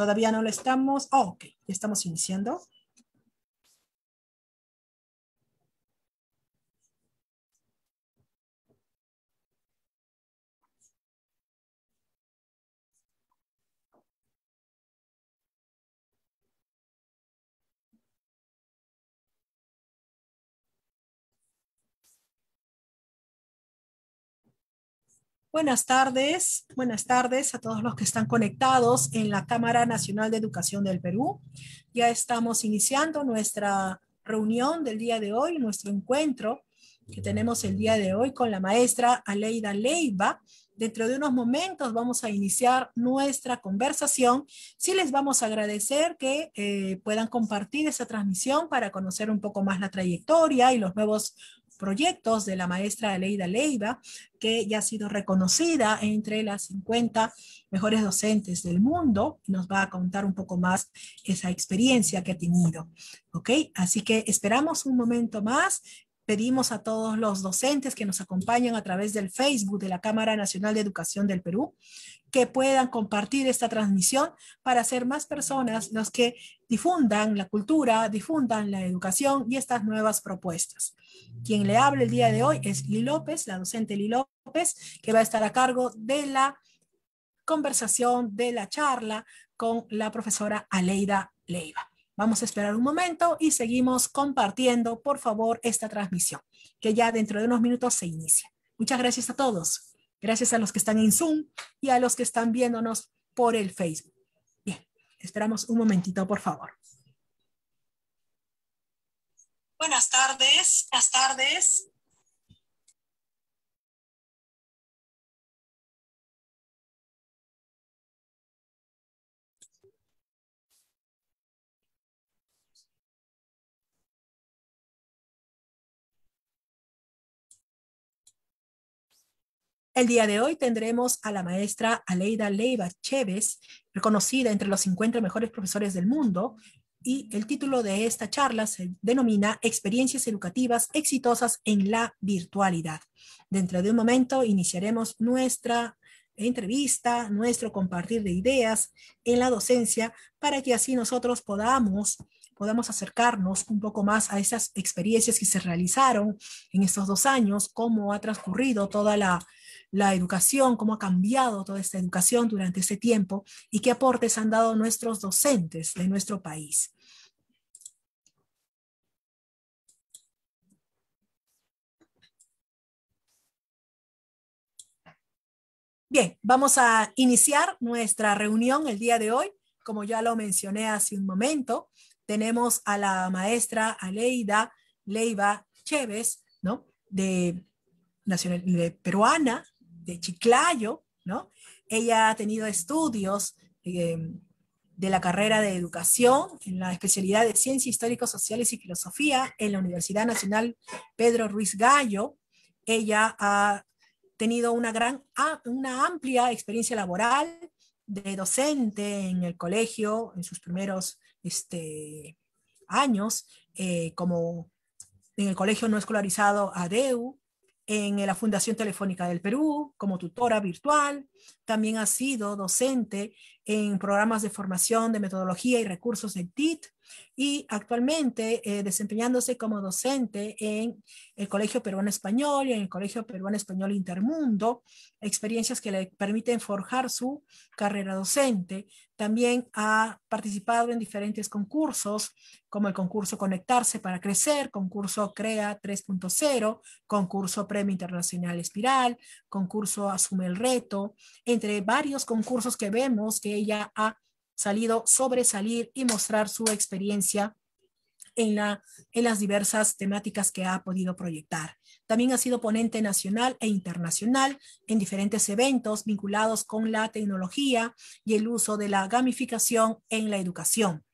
Todavía no lo estamos. Oh, ok, ya estamos iniciando. Buenas tardes, buenas tardes a todos los que están conectados en la Cámara Nacional de Educación del Perú. Ya estamos iniciando nuestra reunión del día de hoy, nuestro encuentro que tenemos el día de hoy con la maestra Aleida Leiva. Dentro de unos momentos vamos a iniciar nuestra conversación. Sí les vamos a agradecer que eh, puedan compartir esa transmisión para conocer un poco más la trayectoria y los nuevos proyectos de la maestra Aleida Leiva, que ya ha sido reconocida entre las 50 mejores docentes del mundo. Nos va a contar un poco más esa experiencia que ha tenido. ¿Ok? Así que esperamos un momento más Pedimos a todos los docentes que nos acompañan a través del Facebook de la Cámara Nacional de Educación del Perú que puedan compartir esta transmisión para ser más personas los que difundan la cultura, difundan la educación y estas nuevas propuestas. Quien le habla el día de hoy es Lili López, la docente Lili López, que va a estar a cargo de la conversación, de la charla con la profesora Aleida Leiva. Vamos a esperar un momento y seguimos compartiendo, por favor, esta transmisión, que ya dentro de unos minutos se inicia. Muchas gracias a todos. Gracias a los que están en Zoom y a los que están viéndonos por el Facebook. Bien, esperamos un momentito, por favor. Buenas tardes, buenas tardes. El día de hoy tendremos a la maestra Aleida Leiva Chévez, reconocida entre los 50 mejores profesores del mundo, y el título de esta charla se denomina Experiencias educativas exitosas en la virtualidad. Dentro de un momento iniciaremos nuestra entrevista, nuestro compartir de ideas en la docencia para que así nosotros podamos podamos acercarnos un poco más a esas experiencias que se realizaron en estos dos años, cómo ha transcurrido toda la, la educación, cómo ha cambiado toda esta educación durante este tiempo y qué aportes han dado nuestros docentes de nuestro país. Bien, vamos a iniciar nuestra reunión el día de hoy. Como ya lo mencioné hace un momento, tenemos a la maestra Aleida Leiva Chévez, ¿no? De, de peruana, de Chiclayo, ¿no? Ella ha tenido estudios eh, de la carrera de educación en la especialidad de Ciencias Históricas Sociales y Filosofía en la Universidad Nacional Pedro Ruiz Gallo. Ella ha tenido una, gran, una amplia experiencia laboral de docente en el colegio en sus primeros este, años, eh, como en el colegio no escolarizado ADEU, en la Fundación Telefónica del Perú como tutora virtual. También ha sido docente en programas de formación de metodología y recursos del TIT y actualmente eh, desempeñándose como docente en el Colegio Peruano Español y en el Colegio Peruano Español Intermundo, experiencias que le permiten forjar su carrera docente. También ha participado en diferentes concursos, como el concurso Conectarse para Crecer, concurso CREA 3.0, concurso Premio Internacional Espiral, concurso Asume el Reto, entre varios concursos que vemos que ella ha salido sobresalir y mostrar su experiencia en, en las diversas temáticas que ha podido proyectar. También ha sido ponente nacional e internacional en diferentes eventos vinculados con la tecnología y el uso de la gamificación en la educación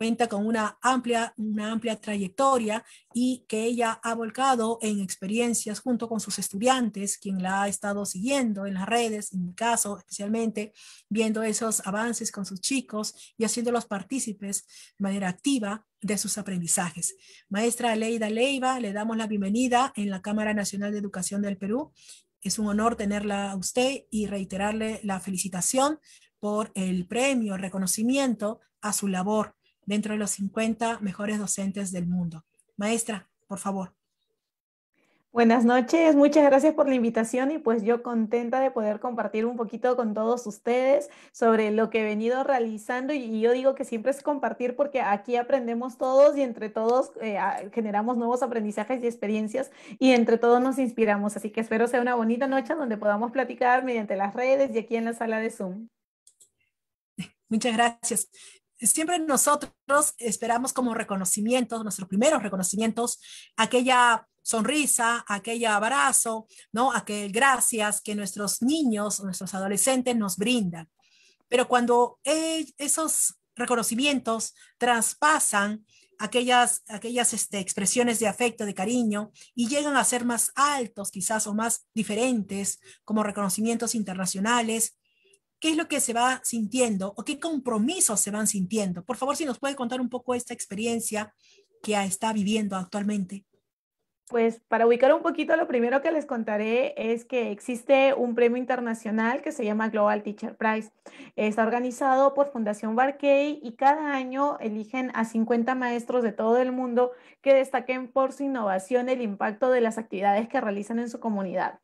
cuenta con una amplia, una amplia trayectoria y que ella ha volcado en experiencias junto con sus estudiantes, quien la ha estado siguiendo en las redes, en mi caso especialmente, viendo esos avances con sus chicos y haciéndolos partícipes de manera activa de sus aprendizajes. Maestra Leida Leiva, le damos la bienvenida en la Cámara Nacional de Educación del Perú. Es un honor tenerla a usted y reiterarle la felicitación por el premio, reconocimiento a su labor dentro de los 50 mejores docentes del mundo. Maestra, por favor. Buenas noches, muchas gracias por la invitación y pues yo contenta de poder compartir un poquito con todos ustedes sobre lo que he venido realizando y yo digo que siempre es compartir porque aquí aprendemos todos y entre todos eh, generamos nuevos aprendizajes y experiencias y entre todos nos inspiramos. Así que espero sea una bonita noche donde podamos platicar mediante las redes y aquí en la sala de Zoom. Muchas gracias siempre nosotros esperamos como reconocimientos, nuestros primeros reconocimientos, aquella sonrisa, aquel abrazo, ¿no? Aquel gracias que nuestros niños, nuestros adolescentes nos brindan. Pero cuando esos reconocimientos traspasan aquellas, aquellas este, expresiones de afecto, de cariño, y llegan a ser más altos quizás o más diferentes como reconocimientos internacionales, qué es lo que se va sintiendo o qué compromisos se van sintiendo. Por favor, si nos puede contar un poco esta experiencia que está viviendo actualmente. Pues para ubicar un poquito, lo primero que les contaré es que existe un premio internacional que se llama Global Teacher Prize. Está organizado por Fundación Barkey y cada año eligen a 50 maestros de todo el mundo que destaquen por su innovación el impacto de las actividades que realizan en su comunidad.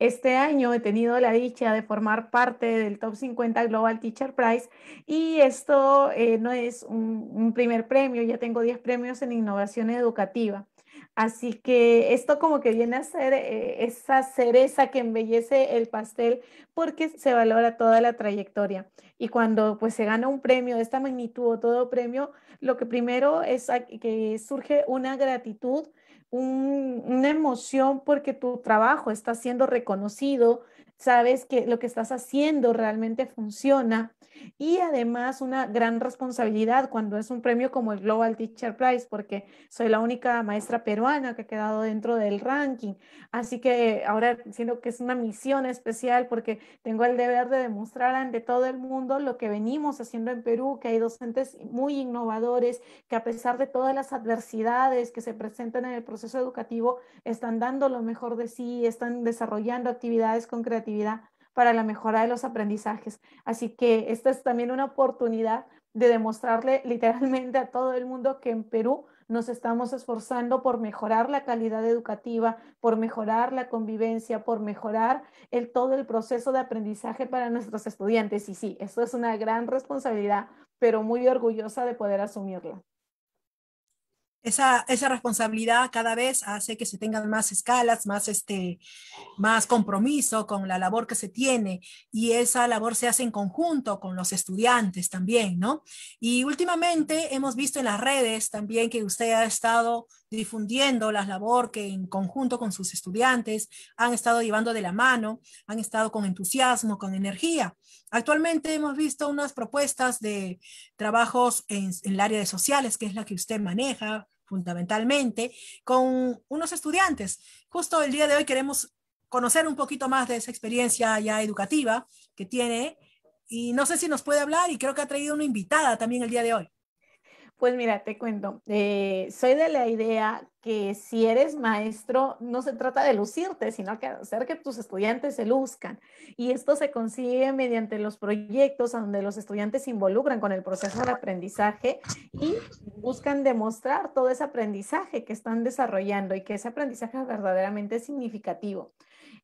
Este año he tenido la dicha de formar parte del Top 50 Global Teacher Prize y esto eh, no es un primer premio, ya tengo 10 premios en innovación educativa. Así que esto como que viene a ser eh, esa cereza que embellece el pastel porque se valora toda la trayectoria. Y cuando pues se gana un premio de esta magnitud o todo premio, lo que primero es que surge una gratitud, una emoción porque tu trabajo está siendo reconocido, sabes que lo que estás haciendo realmente funciona y además una gran responsabilidad cuando es un premio como el Global Teacher Prize, porque soy la única maestra peruana que ha quedado dentro del ranking. Así que ahora siento que es una misión especial porque tengo el deber de demostrar ante todo el mundo lo que venimos haciendo en Perú, que hay docentes muy innovadores, que a pesar de todas las adversidades que se presentan en el proceso educativo, están dando lo mejor de sí, están desarrollando actividades con creatividad vida para la mejora de los aprendizajes. Así que esta es también una oportunidad de demostrarle literalmente a todo el mundo que en Perú nos estamos esforzando por mejorar la calidad educativa, por mejorar la convivencia, por mejorar el, todo el proceso de aprendizaje para nuestros estudiantes. Y sí, esto es una gran responsabilidad, pero muy orgullosa de poder asumirla. Esa, responsabilidad cada vez hace que se tengan más escalas, más, este, más compromiso con la labor que se tiene y esa labor se hace en conjunto con los estudiantes también, ¿no? Y últimamente hemos visto en las redes también que usted ha estado difundiendo la labor que en conjunto con sus estudiantes han estado llevando de la mano, han estado con entusiasmo, con energía. Actualmente hemos visto unas propuestas de trabajos en el área de sociales, que es la que usted maneja, fundamentalmente, con unos estudiantes. Justo el día de hoy queremos conocer un poquito más de esa experiencia ya educativa que tiene y no sé si nos puede hablar y creo que ha traído una invitada también el día de hoy. Pues mira, te cuento, eh, soy de la idea que si eres maestro, no se trata de lucirte, sino que hacer que tus estudiantes se luzcan. Y esto se consigue mediante los proyectos donde los estudiantes se involucran con el proceso de aprendizaje y buscan demostrar todo ese aprendizaje que están desarrollando y que ese aprendizaje es verdaderamente significativo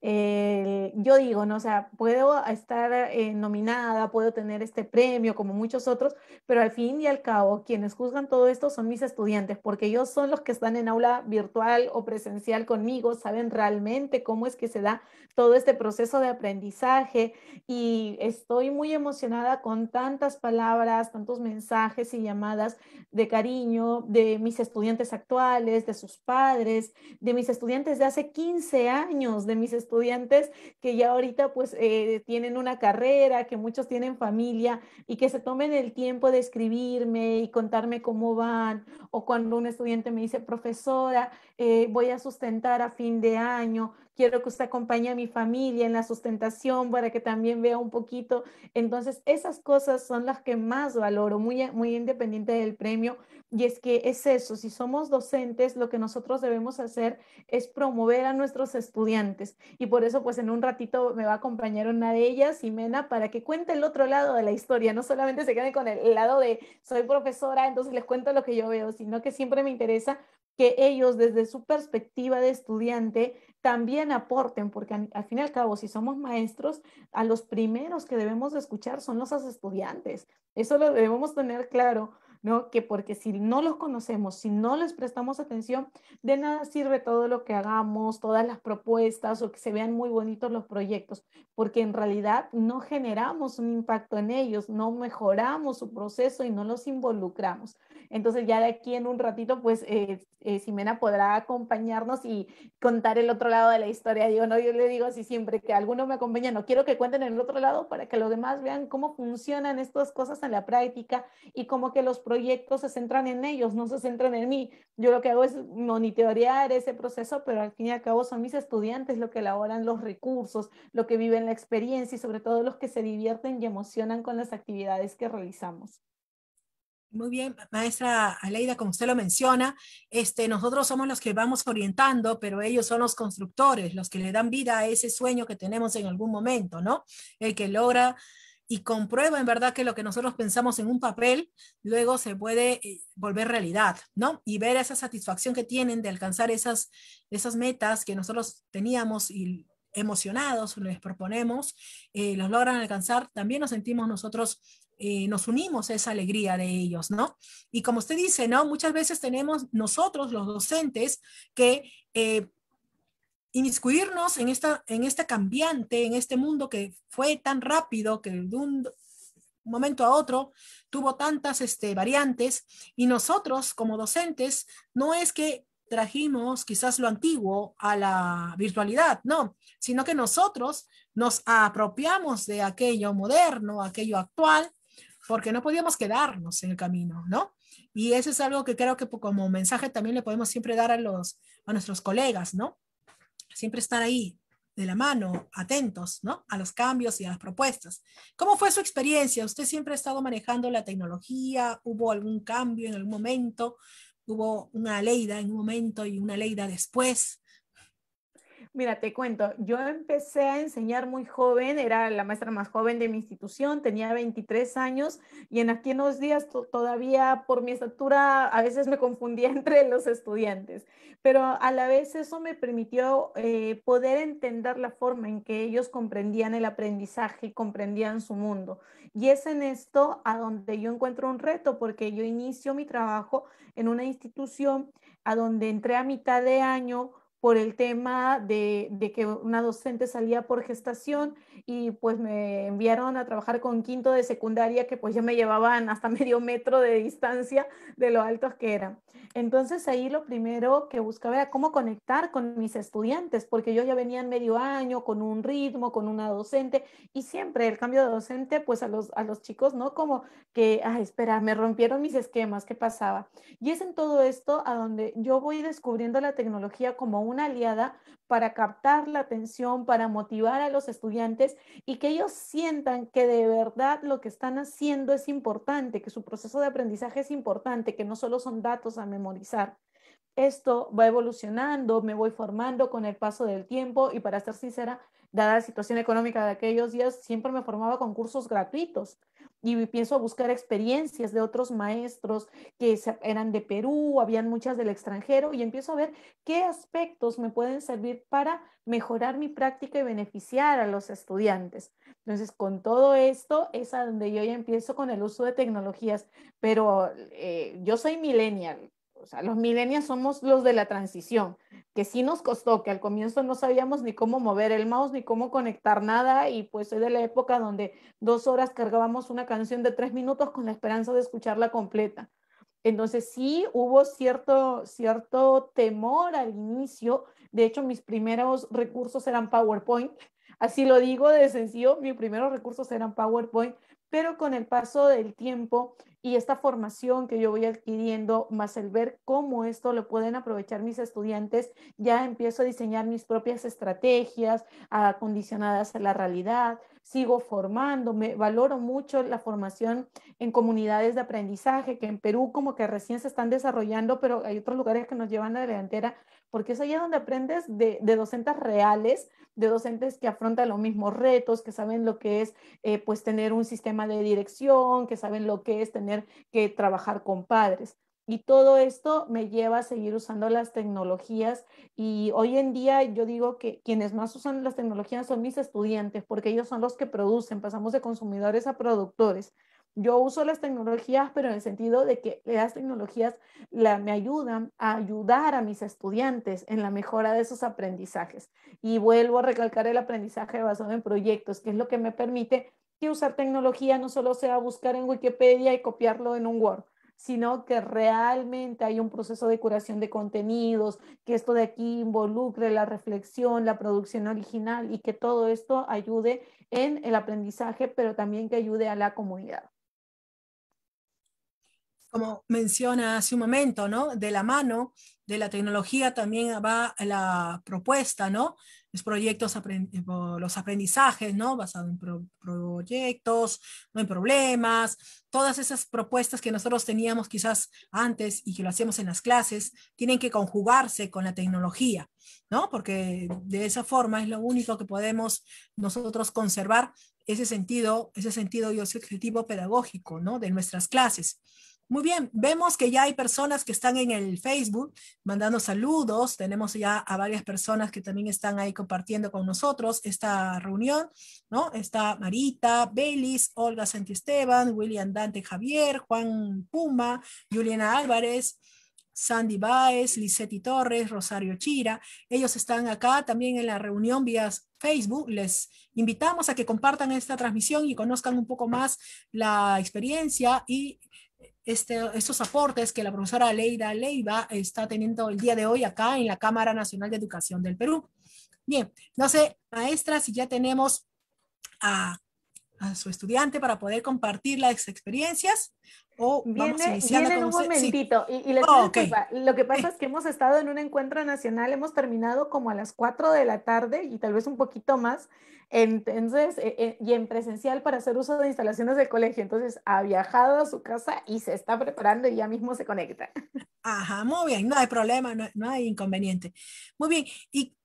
yo digo, ¿no? O sea, puedo estar eh, nominada, puedo tener este premio como muchos otros, pero al fin y al cabo, quienes juzgan todo esto son mis estudiantes, porque ellos son los que están en aula virtual o presencial conmigo, saben realmente cómo es que se da todo este proceso de aprendizaje y estoy muy emocionada con tantas palabras, tantos mensajes y llamadas de cariño de mis estudiantes actuales, de sus padres, de mis estudiantes de hace 15 años, de mis estudiantes estudiantes que ya ahorita pues eh, tienen una carrera, que muchos tienen familia y que se tomen el tiempo de escribirme y contarme cómo van. O cuando un estudiante me dice, profesora, eh, voy a sustentar a fin de año, quiero que usted acompañe a mi familia en la sustentación para que también vea un poquito. Entonces, esas cosas son las que más valoro, muy, muy independiente del premio. Y es que es eso, si somos docentes, lo que nosotros debemos hacer es promover a nuestros estudiantes. Y por eso, pues en un ratito me va a acompañar una de ellas, Jimena, para que cuente el otro lado de la historia. No solamente se quede con el lado de soy profesora, entonces les cuento lo que yo veo, sino que siempre me interesa que ellos desde su perspectiva de estudiante también aporten, porque al fin y al cabo, si somos maestros, a los primeros que debemos escuchar son los estudiantes. Eso lo debemos tener claro, ¿no? Que porque si no los conocemos, si no les prestamos atención, de nada sirve todo lo que hagamos, todas las propuestas o que se vean muy bonitos los proyectos, porque en realidad no generamos un impacto en ellos, no mejoramos su proceso y no los involucramos. Entonces ya de aquí en un ratito, pues eh, eh, Ximena podrá acompañarnos y contar el otro lado de la historia. Digo, no, yo le digo así siempre que alguno me acompaña, no quiero que cuenten el otro lado para que los demás vean cómo funcionan estas cosas en la práctica y cómo que los proyectos se centran en ellos, no se centran en mí. Yo lo que hago es monitorear ese proceso, pero al fin y al cabo son mis estudiantes los que elaboran los recursos, los que viven la experiencia y sobre todo los que se divierten y emocionan con las actividades que realizamos. Muy bien, maestra Aleida, como usted lo menciona, este, nosotros somos los que vamos orientando, pero ellos son los constructores, los que le dan vida a ese sueño que tenemos en algún momento, ¿no? El que logra y comprueba en verdad que lo que nosotros pensamos en un papel luego se puede eh, volver realidad, ¿no? Y ver esa satisfacción que tienen de alcanzar esas, esas metas que nosotros teníamos y emocionados, les proponemos, eh, los logran alcanzar, también nos sentimos nosotros, eh, nos unimos a esa alegría de ellos, ¿no? Y como usted dice, ¿no? Muchas veces tenemos nosotros, los docentes, que... Eh, inmiscuirnos en esta, en este cambiante, en este mundo que fue tan rápido, que de un, momento a otro tuvo tantas este, variantes y nosotros como docentes no es que trajimos quizás lo antiguo a la virtualidad, no, sino que nosotros nos apropiamos de aquello moderno, aquello actual, porque no podíamos quedarnos en el camino, ¿no? Y eso es algo que creo que como mensaje también le podemos siempre dar a, los, a nuestros colegas, ¿no? Siempre estar ahí de la mano, atentos, ¿no? A los cambios y a las propuestas. ¿Cómo fue su experiencia? ¿Usted siempre ha estado manejando la tecnología? ¿Hubo algún cambio en algún momento? hubo una Leida en un momento y una Leida después, Mira, te cuento, yo empecé a enseñar muy joven, era la maestra más joven de mi institución, tenía 23 años y en aquellos días todavía por mi estatura a veces me confundía entre los estudiantes, pero a la vez eso me permitió eh, poder entender la forma en que ellos comprendían el aprendizaje y comprendían su mundo. Y es en esto a donde yo encuentro un reto, porque yo inicio mi trabajo en una institución a donde entré a mitad de año por el tema de, que una docente salía por gestación y pues me enviaron a trabajar con quinto de secundaria que pues ya me llevaban hasta medio metro de distancia de lo altos que eran. Entonces ahí lo primero que buscaba era cómo conectar con mis estudiantes, porque yo ya venía en medio año con un ritmo, con una docente y siempre el cambio de docente pues a los, a los chicos, ¿no? Como que, ah, espera, me rompieron mis esquemas, ¿qué pasaba? Y es en todo esto a donde yo voy descubriendo la tecnología como un una aliada para captar la atención, para motivar a los estudiantes y que ellos sientan que de verdad lo que están haciendo es importante, que su proceso de aprendizaje es importante, que no solo son datos a memorizar. Esto va evolucionando, me voy formando con el paso del tiempo y para ser sincera, dada la situación económica de aquellos días, siempre me formaba con cursos gratuitos y pienso buscar experiencias de otros maestros que eran de Perú, habían muchas del extranjero y empiezo a ver qué aspectos me pueden servir para mejorar mi práctica y beneficiar a los estudiantes. Entonces, con todo esto es a donde yo ya empiezo con el uso de tecnologías, pero eh, yo soy millennial, o sea, los milenios somos los de la transición, que sí nos costó, que al comienzo no sabíamos ni cómo mover el mouse, ni cómo conectar nada, y pues soy de la época donde dos horas cargábamos una canción de tres minutos con la esperanza de escucharla completa. Entonces sí hubo cierto, cierto temor al inicio. De hecho, mis primeros recursos eran PowerPoint. Así lo digo de sencillo, mis primeros recursos eran PowerPoint, pero con el paso del tiempo y esta formación que yo voy adquiriendo, más el ver cómo esto lo pueden aprovechar mis estudiantes, ya empiezo a diseñar mis propias estrategias acondicionadas a la realidad, sigo formándome, valoro mucho la formación en comunidades de aprendizaje, que en Perú como que recién se están desarrollando, pero hay otros lugares que nos llevan a la delantera, porque es allá donde aprendes de, docentes reales, de docentes que afrontan los mismos retos, que saben lo que es eh, pues tener un sistema de dirección, que saben lo que es tener que trabajar con padres. Y todo esto me lleva a seguir usando las tecnologías y hoy en día yo digo que quienes más usan las tecnologías son mis estudiantes porque ellos son los que producen, pasamos de consumidores a productores. Yo uso las tecnologías, pero en el sentido de que las tecnologías me ayudan a ayudar a mis estudiantes en la mejora de sus aprendizajes. Y vuelvo a recalcar el aprendizaje basado en proyectos, que es lo que me permite que usar tecnología no solo sea buscar en Wikipedia y copiarlo en un Word, sino que realmente hay un proceso de curación de contenidos, que esto de aquí involucre la reflexión, la producción original y que todo esto ayude en el aprendizaje, pero también que ayude a la comunidad como menciona hace un momento, ¿no? De la mano de la tecnología también va la propuesta, ¿no? Los proyectos, eh, los aprendizajes, ¿no? Basado en proyectos, no en problemas, todas esas propuestas que nosotros teníamos quizás antes y que lo hacíamos en las clases, tienen que conjugarse con la tecnología, ¿no? Porque de esa forma es lo único que podemos nosotros conservar ese sentido, ese sentido y ese objetivo pedagógico, ¿no? De nuestras clases. Muy bien, vemos que ya hay personas que están en el Facebook mandando saludos. Tenemos ya a varias personas que también están ahí compartiendo con nosotros esta reunión, ¿no? Está Marita, Belis, Olga Esteban William Dante Javier, Juan Puma, Juliana Álvarez. Sandy Baez, Lisetti Torres, Rosario Chira. Ellos están acá también en la reunión vía Facebook. Les invitamos a que compartan esta transmisión y conozcan un poco más la experiencia y este, estos aportes que la profesora Leida Leiva está teniendo el día de hoy acá en la Cámara Nacional de Educación del Perú. Bien, no sé, maestra, si ya tenemos a su estudiante para poder compartir las experiencias viene, un momentito y, y oh, lo que pasa es que hemos estado en un encuentro nacional, hemos terminado como a las 4 de la tarde y tal vez un poquito más, entonces, eh, eh, y en presencial para hacer uso de instalaciones del colegio, entonces ha viajado a su casa y se está preparando y ya mismo se conecta. Ajá, muy bien, no hay problema, no, no hay inconveniente. Muy bien, y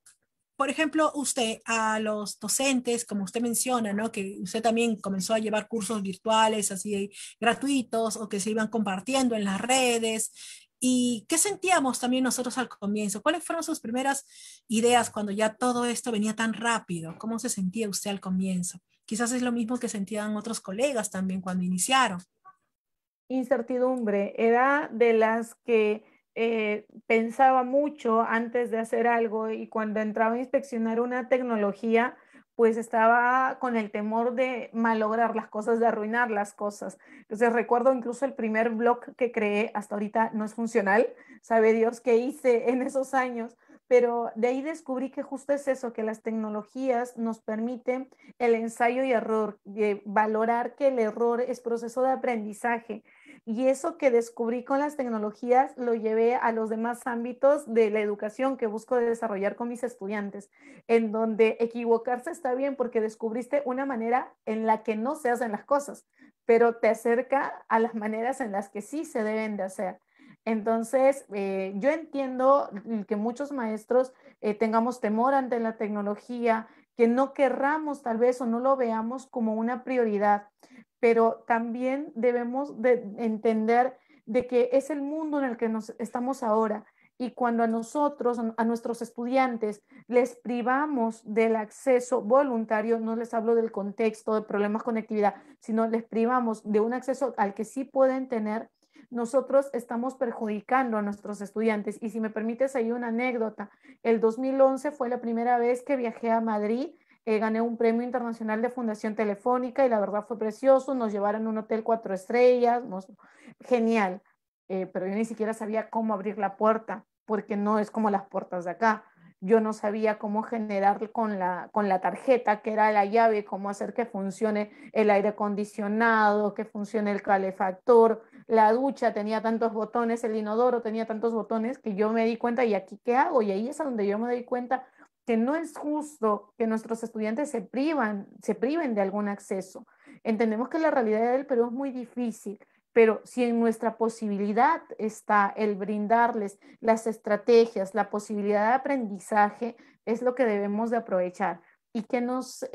por ejemplo, usted a los docentes, como usted menciona, ¿no? que usted también comenzó a llevar cursos virtuales así gratuitos o que se iban compartiendo en las redes. ¿Y qué sentíamos también nosotros al comienzo? ¿Cuáles fueron sus primeras ideas cuando ya todo esto venía tan rápido? ¿Cómo se sentía usted al comienzo? Quizás es lo mismo que sentían otros colegas también cuando iniciaron. Incertidumbre, era de las que eh, pensaba mucho antes de hacer algo y cuando entraba a inspeccionar una tecnología, pues estaba con el temor de malograr las cosas, de arruinar las cosas. Entonces recuerdo incluso el primer blog que creé, hasta ahorita no es funcional, sabe Dios qué hice en esos años, pero de ahí descubrí que justo es eso, que las tecnologías nos permiten el ensayo y error, de valorar que el error es proceso de aprendizaje. Y eso que descubrí con las tecnologías lo llevé a los demás ámbitos de la educación que busco desarrollar con mis estudiantes, en donde equivocarse está bien porque descubriste una manera en la que no se hacen las cosas, pero te acerca a las maneras en las que sí se deben de hacer. Entonces, eh, yo entiendo que muchos maestros eh, tengamos temor ante la tecnología, que no querramos tal vez o no lo veamos como una prioridad, pero también debemos entender de que es el mundo en el que nos estamos ahora y cuando a nosotros, a nuestros estudiantes, les privamos del acceso voluntario, no les hablo del contexto de problemas de conectividad, sino les privamos de un acceso al que sí pueden tener, nosotros estamos perjudicando a nuestros estudiantes. Y si me permites ahí una anécdota, el 2011 fue la primera vez que viajé a Madrid. Eh, gané un premio internacional de Fundación Telefónica y la verdad fue precioso. Nos llevaron a un hotel cuatro estrellas, genial. Eh, pero yo ni siquiera sabía cómo abrir la puerta, porque no es como las puertas de acá yo no sabía cómo generar con la, tarjeta, que era la llave, cómo hacer que funcione el aire acondicionado, que funcione el calefactor, la ducha tenía tantos botones, el inodoro tenía tantos botones, que yo me di cuenta, ¿y aquí qué hago? Y ahí es donde yo me di cuenta que no es justo que nuestros estudiantes se, se priven de algún acceso. Entendemos que la realidad del Perú es muy difícil, pero si en nuestra posibilidad está el brindarles las estrategias, la posibilidad de aprendizaje, es lo que debemos de aprovechar. Y que no se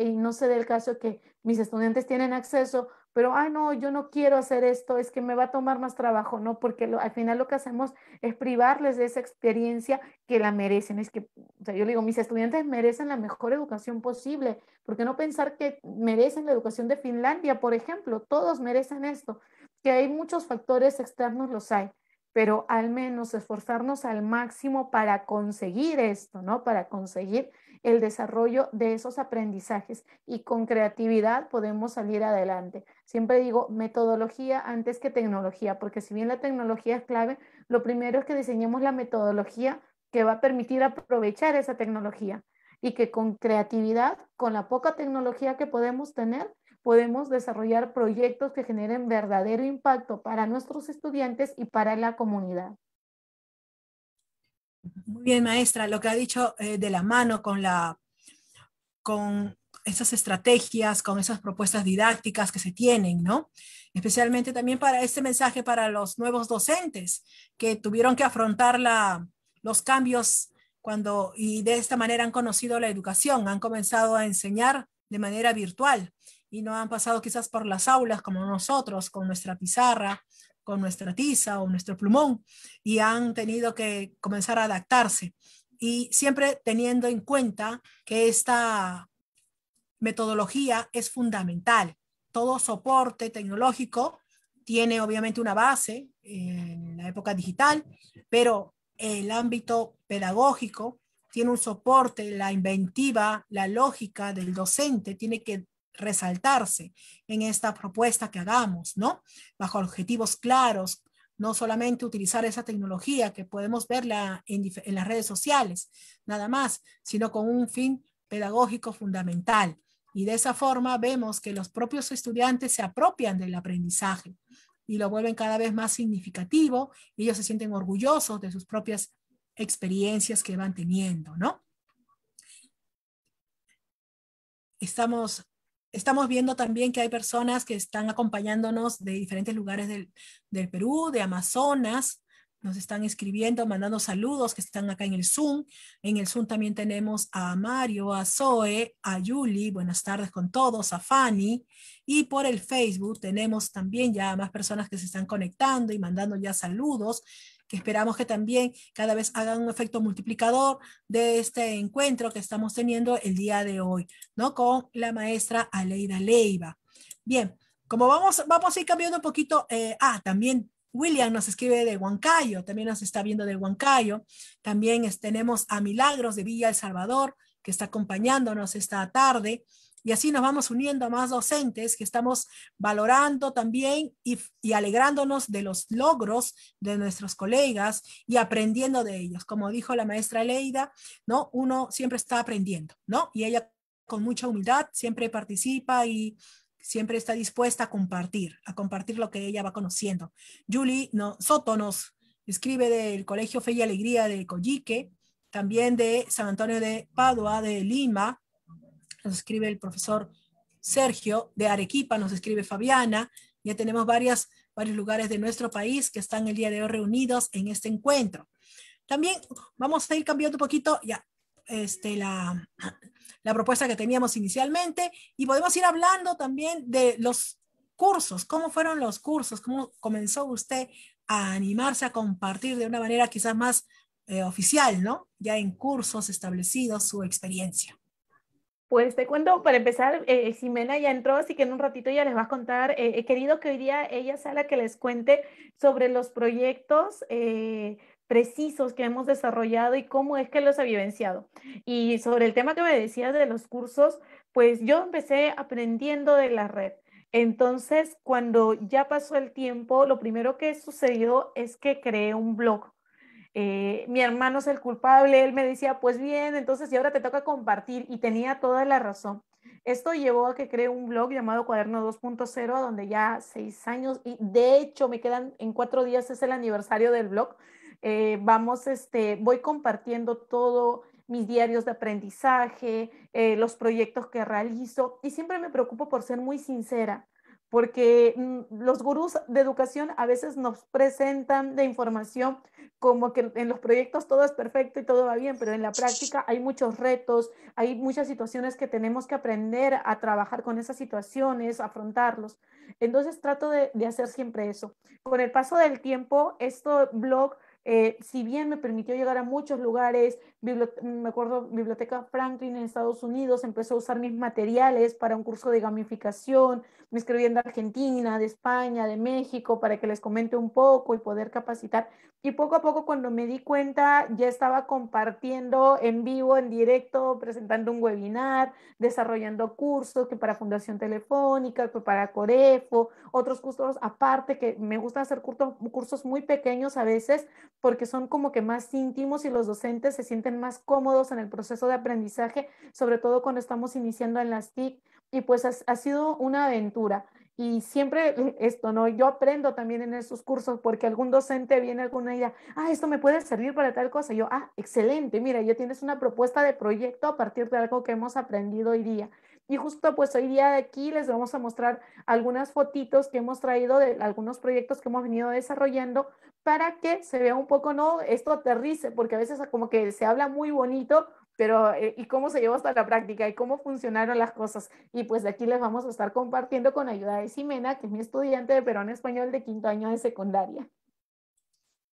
dé el caso que mis estudiantes tienen acceso, pero, ah no, yo no quiero hacer esto, es que me va a tomar más trabajo, ¿no? Porque al final lo que hacemos es privarles de esa experiencia que la merecen. Es que, yo digo, mis estudiantes merecen la mejor educación posible, porque no pensar que merecen la educación de Finlandia, por ejemplo? Todos merecen esto que hay muchos factores externos, los hay, pero al menos esforzarnos al máximo para conseguir esto, ¿no? Para conseguir el desarrollo de esos aprendizajes y con creatividad podemos salir adelante. Siempre digo metodología antes que tecnología, porque si bien la tecnología es clave, lo primero es que diseñemos la metodología que va a permitir aprovechar esa tecnología y que con creatividad, con la poca tecnología que podemos tener, podemos desarrollar proyectos que generen verdadero impacto para nuestros estudiantes y para la comunidad. Muy bien, maestra, lo que ha dicho eh, de la mano con, la, con esas estrategias, con esas propuestas didácticas que se tienen, ¿no? Especialmente también para este mensaje para los nuevos docentes que tuvieron que afrontar la, los cambios cuando y de esta manera han conocido la educación, han comenzado a enseñar de manera virtual y no han pasado quizás por las aulas como nosotros, con nuestra pizarra, con nuestra tiza o nuestro plumón, y han tenido que comenzar a adaptarse. Y siempre teniendo en cuenta que esta metodología es fundamental. Todo soporte tecnológico tiene obviamente una base eh, en la época digital, pero el ámbito pedagógico tiene un soporte, la inventiva, la lógica del docente tiene que resaltarse en esta propuesta que hagamos, ¿no? Bajo objetivos claros, no solamente utilizar esa tecnología que podemos verla en, las redes sociales, nada más, sino con un fin pedagógico fundamental. Y de esa forma vemos que los propios estudiantes se apropian del aprendizaje y lo vuelven cada vez más significativo. ellos se sienten orgullosos de sus propias experiencias que van teniendo, ¿no? Estamos estamos viendo también que hay personas que están acompañándonos de diferentes lugares del, Perú, de Amazonas, nos están escribiendo, mandando saludos que están acá en el Zoom. En el Zoom también tenemos a Mario, a Zoe, a Yuli, buenas tardes con todos, a Fanny. Y por el Facebook tenemos también ya más personas que se están conectando y mandando ya saludos que esperamos que también cada vez hagan un efecto multiplicador de este encuentro que estamos teniendo el día de hoy, ¿no? Con la maestra Aleida Leiva. Bien, como vamos, vamos a ir cambiando un poquito, eh, ah, también William nos escribe de Huancayo, también nos está viendo de Huancayo, también tenemos a Milagros de Villa El Salvador, que está acompañándonos esta tarde. Y así nos vamos uniendo a más docentes que estamos valorando también y, alegrándonos de los logros de nuestros colegas y aprendiendo de ellos. Como dijo la maestra Leida, ¿no? Uno siempre está aprendiendo, ¿no? Y ella con mucha humildad siempre participa y siempre está dispuesta a compartir, a compartir lo que ella va conociendo. Julie no, Soto nos escribe del Colegio Fe y Alegría de Coyique, también de San Antonio de Padua, de Lima, nos escribe el profesor Sergio, de Arequipa nos escribe Fabiana, ya tenemos varios lugares de nuestro país que están el día de hoy reunidos en este encuentro. También vamos a ir cambiando un poquito ya este, la, propuesta que teníamos inicialmente y podemos ir hablando también de los cursos, cómo fueron los cursos, cómo comenzó usted a animarse a compartir de una manera quizás más eh, oficial, ¿no? Ya en cursos establecidos su experiencia. Pues te cuento, para empezar, Ximena eh, ya entró, así que en un ratito ya les va a contar. Eh, he querido que hoy día ella sea la que les cuente sobre los proyectos eh, precisos que hemos desarrollado y cómo es que los ha vivenciado. Y sobre el tema que me decías de los cursos, pues yo empecé aprendiendo de la red. Entonces, cuando ya pasó el tiempo, lo primero que sucedió es que creé un blog eh, mi hermano es el culpable, él me decía, pues bien, entonces y ahora te toca compartir y tenía toda la razón. Esto llevó a que creé un blog llamado Cuaderno 2.0, donde ya seis años, y de hecho me quedan en cuatro días, es el aniversario del blog. Eh, vamos, este, voy compartiendo todo, mis diarios de aprendizaje, eh, los proyectos que realizo, y siempre me preocupo por ser muy sincera, porque mm, los gurús de educación a veces nos presentan de información como que en los proyectos todo es perfecto y todo va bien, pero en la práctica hay muchos retos, hay muchas situaciones que tenemos que aprender a trabajar con esas situaciones, afrontarlos. Entonces trato de, hacer siempre eso. Con el paso del tiempo, este blog eh, si bien me permitió llegar a muchos lugares, me acuerdo, Biblioteca Franklin en Estados Unidos, empezó a usar mis materiales para un curso de gamificación, me escribían de Argentina, de España, de México, para que les comente un poco y poder capacitar. Y poco a poco cuando me di cuenta, ya estaba compartiendo en vivo, en directo, presentando un webinar, desarrollando cursos que para Fundación Telefónica, que para Corefo, otros cursos aparte, que me gusta hacer cursos muy pequeños a veces, porque son como que más íntimos y los docentes se sienten más cómodos en el proceso de aprendizaje, sobre todo cuando estamos iniciando en las TIC. Y pues ha, sido una aventura. Y siempre esto, ¿no? Yo aprendo también en esos cursos porque algún docente viene alguna idea, ah, esto me puede servir para tal cosa. yo, ah, excelente, mira, ya tienes una propuesta de proyecto a partir de algo que hemos aprendido hoy día. Y justo pues hoy día de aquí les vamos a mostrar algunas fotitos que hemos traído de algunos proyectos que hemos venido desarrollando para que se vea un poco, ¿no? Esto aterrice, porque a veces como que se habla muy bonito, pero eh, ¿y cómo se llevó hasta la práctica? ¿Y cómo funcionaron las cosas? Y pues de aquí les vamos a estar compartiendo con ayuda de Ximena, que es mi estudiante de Perón Español de quinto año de secundaria.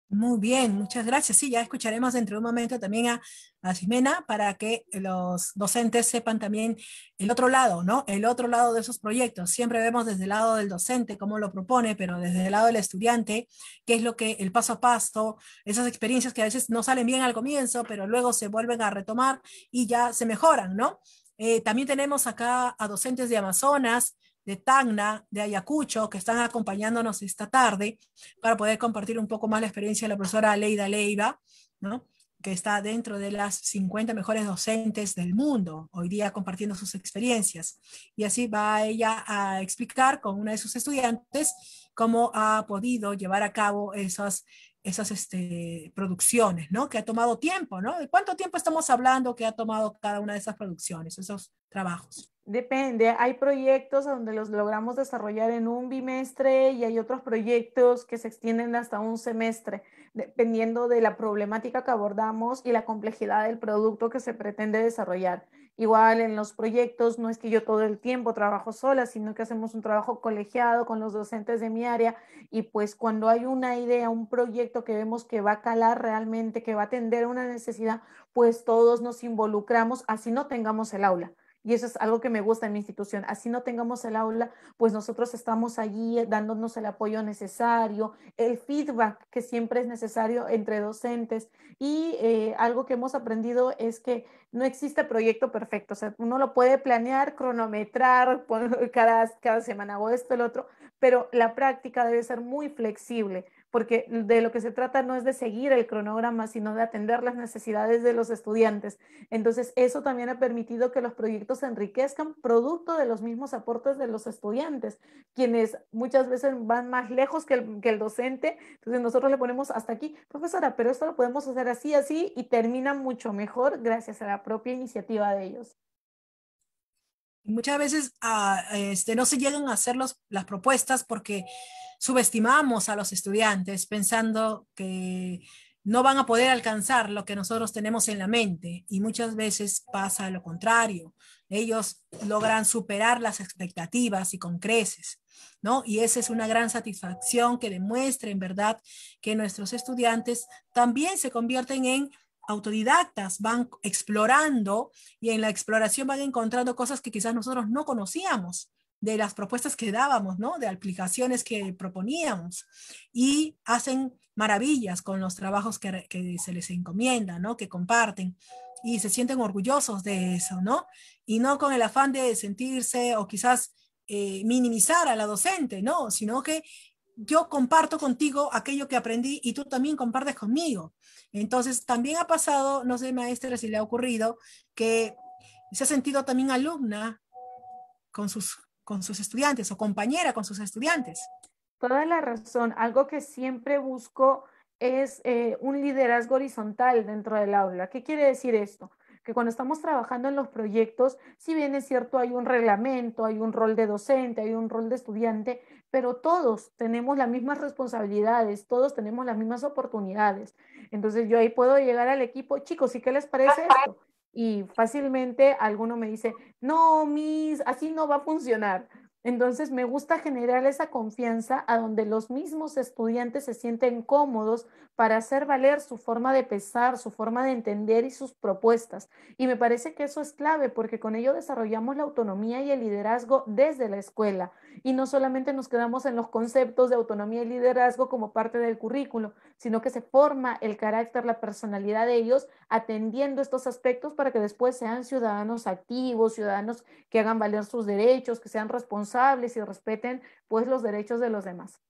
Muy bien, muchas gracias. Sí, ya escucharemos dentro de un momento también a, a Ximena para que los docentes sepan también el otro lado, ¿no? El otro lado de esos proyectos. Siempre vemos desde el lado del docente cómo lo propone, pero desde el lado del estudiante, qué es lo que el paso a paso, esas experiencias que a veces no salen bien al comienzo, pero luego se vuelven a retomar y ya se mejoran, ¿no? Eh, también tenemos acá a docentes de Amazonas, de Tacna, de Ayacucho, que están acompañándonos esta tarde para poder compartir un poco más la experiencia de la profesora Leida Leiva, que está dentro de las 50 mejores docentes del mundo, hoy día compartiendo sus experiencias. Y así va ella a explicar con una de sus estudiantes cómo ha podido llevar a cabo esas, esas este, producciones, ¿no? Que ha tomado tiempo, ¿no? ¿De cuánto tiempo estamos hablando que ha tomado cada una de esas producciones, esos trabajos? Depende, hay proyectos donde los logramos desarrollar en un bimestre y hay otros proyectos que se extienden hasta un semestre, dependiendo de la problemática que abordamos y la complejidad del producto que se pretende desarrollar. Igual en los proyectos no es que yo todo el tiempo trabajo sola, sino que hacemos un trabajo colegiado con los docentes de mi área y pues cuando hay una idea, un proyecto que vemos que va a calar realmente, que va a atender una necesidad, pues todos nos involucramos, así no tengamos el aula y eso es algo que me gusta en mi institución. Así no tengamos el aula, pues nosotros estamos allí eh, dándonos el apoyo necesario, el feedback que siempre es necesario entre docentes. Y eh, algo que hemos aprendido es que no existe proyecto perfecto. O sea, uno lo puede planear, cronometrar cada, cada semana o esto, el otro, pero la práctica debe ser muy flexible porque de lo que se trata no es de seguir el cronograma, sino de atender las necesidades de los estudiantes. Entonces, eso también ha permitido que los proyectos se enriquezcan producto de los mismos aportes de los estudiantes, quienes muchas veces van más lejos que el, docente. Entonces, nosotros le ponemos hasta aquí, profesora, pero esto lo podemos hacer así, así, y termina mucho mejor gracias a la propia iniciativa de ellos. Muchas veces ah, este, no se llegan a hacer las propuestas porque subestimamos a los estudiantes pensando que no van a poder alcanzar lo que nosotros tenemos en la mente y muchas veces pasa lo contrario. Ellos logran superar las expectativas y con creces, ¿no? Y esa es una gran satisfacción que demuestra en verdad que nuestros estudiantes también se convierten en autodidactas van explorando y en la exploración van encontrando cosas que quizás nosotros no conocíamos de las propuestas que dábamos, ¿no? De aplicaciones que proponíamos y hacen maravillas con los trabajos que, se les encomienda, ¿no? Que comparten y se sienten orgullosos de eso, ¿no? Y no con el afán de sentirse o quizás eh, minimizar a la docente, ¿no? Sino que yo comparto contigo aquello que aprendí y tú también compartes conmigo. Entonces, también ha pasado, no sé, maestra, si le ha ocurrido, que se ha sentido también alumna con sus, estudiantes o compañera con sus estudiantes. Toda la razón. Algo que siempre busco es eh, un liderazgo horizontal dentro del aula. ¿Qué quiere decir esto? que cuando estamos trabajando en los proyectos, si bien es cierto, hay un reglamento, hay un rol de docente, hay un rol de estudiante, pero todos tenemos las mismas responsabilidades, todos tenemos las mismas oportunidades. Entonces yo ahí puedo llegar al equipo, chicos, ¿y qué les parece esto? Y fácilmente alguno me dice, no, Miss, así no va a funcionar. Entonces, me gusta generar esa confianza a donde los mismos estudiantes se sienten cómodos para hacer valer su forma de pensar, su forma de entender y sus propuestas. Y me parece que eso es clave porque con ello desarrollamos la autonomía y el liderazgo desde la escuela. Y no solamente nos quedamos en los conceptos de autonomía y liderazgo como parte del currículo, sino que se forma el carácter, la personalidad de ellos atendiendo estos aspectos para que después sean ciudadanos activos, ciudadanos que hagan valer sus derechos, que sean responsables y respeten pues los derechos de los demás.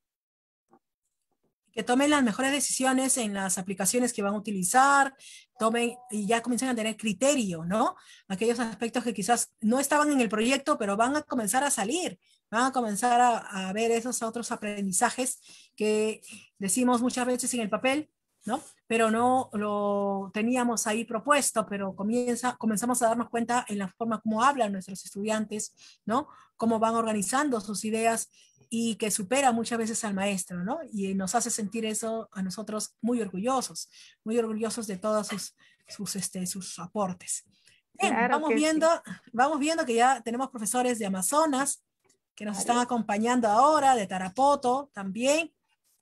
Que tomen las mejores decisiones en las aplicaciones que van a utilizar, tomen y ya comiencen a tener criterio, ¿no? Aquellos aspectos que quizás no estaban en el proyecto, pero van a comenzar a salir, van a comenzar a ver esos otros aprendizajes que decimos muchas veces en el papel, ¿no? Pero no lo teníamos ahí propuesto, pero comienza, comenzamos a darnos cuenta en la forma como hablan nuestros estudiantes, ¿no? Cómo van organizando sus ideas y que supera muchas veces al maestro, ¿no? Y nos hace sentir eso a nosotros muy orgullosos, muy orgullosos de todos sus, sus, este, sus aportes. Bien, vamos, viendo, vamos viendo que ya tenemos profesores de Amazonas que nos están acompañando ahora, de Tarapoto también,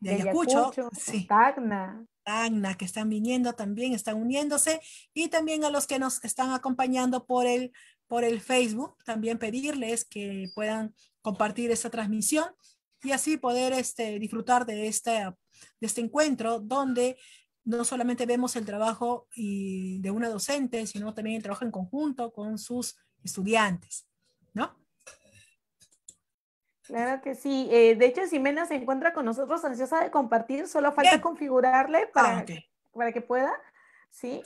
de, Ayacucho, Ayacucho sí. Tacna. Tacna que están viniendo también, están uniéndose y también a los que nos están acompañando por el, por el Facebook, también pedirles que puedan compartir esta transmisión y así poder este, disfrutar de este, de este encuentro donde no solamente vemos el trabajo de una docente, sino también el trabajo en conjunto con sus estudiantes, ¿no? Claro que sí. Eh, de hecho, Jimena se encuentra con nosotros ansiosa de compartir, solo falta configurarle ah, para, para que pueda. Sí.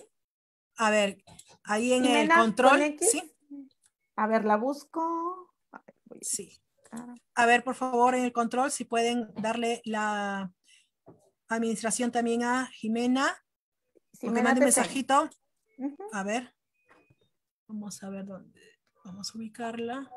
A ver, ahí en el control. ¿sí? A ver, la busco. A ver, Sí. A ver, por favor, en el control, si pueden darle la administración también a Jimena. Me mande un mensajito. A ver. Vamos a ver dónde. Vamos a ubicarla.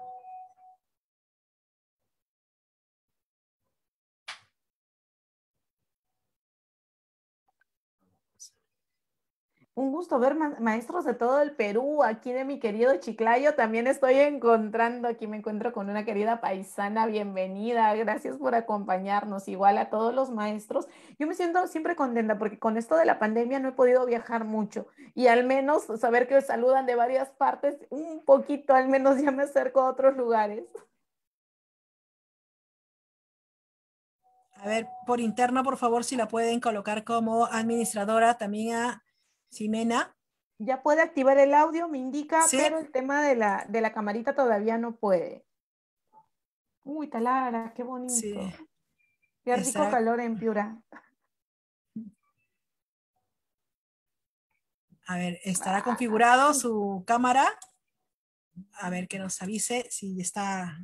un gusto ver maestros de todo el Perú, aquí de mi querido Chiclayo, también estoy encontrando, aquí me encuentro con una querida paisana, bienvenida, gracias por acompañarnos, igual a todos los maestros. Yo me siento siempre contenta porque con esto de la pandemia no he podido viajar mucho y al menos saber que saludan de varias partes, un poquito al menos ya me acerco a otros lugares. A ver, por interno, por favor, si la pueden colocar como administradora también a Simena Ya puede activar el audio, me indica, pero el tema de la, de la camarita todavía no puede. Uy, Talara, qué bonito. Qué rico calor en Piura. A ver, ¿estará configurado su cámara? A ver, que nos avise si está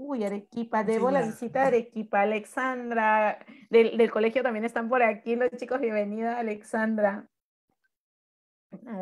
Uy, Arequipa, debo la visita a Arequipa, Alexandra, del, colegio también están por aquí los chicos, bienvenida Alexandra.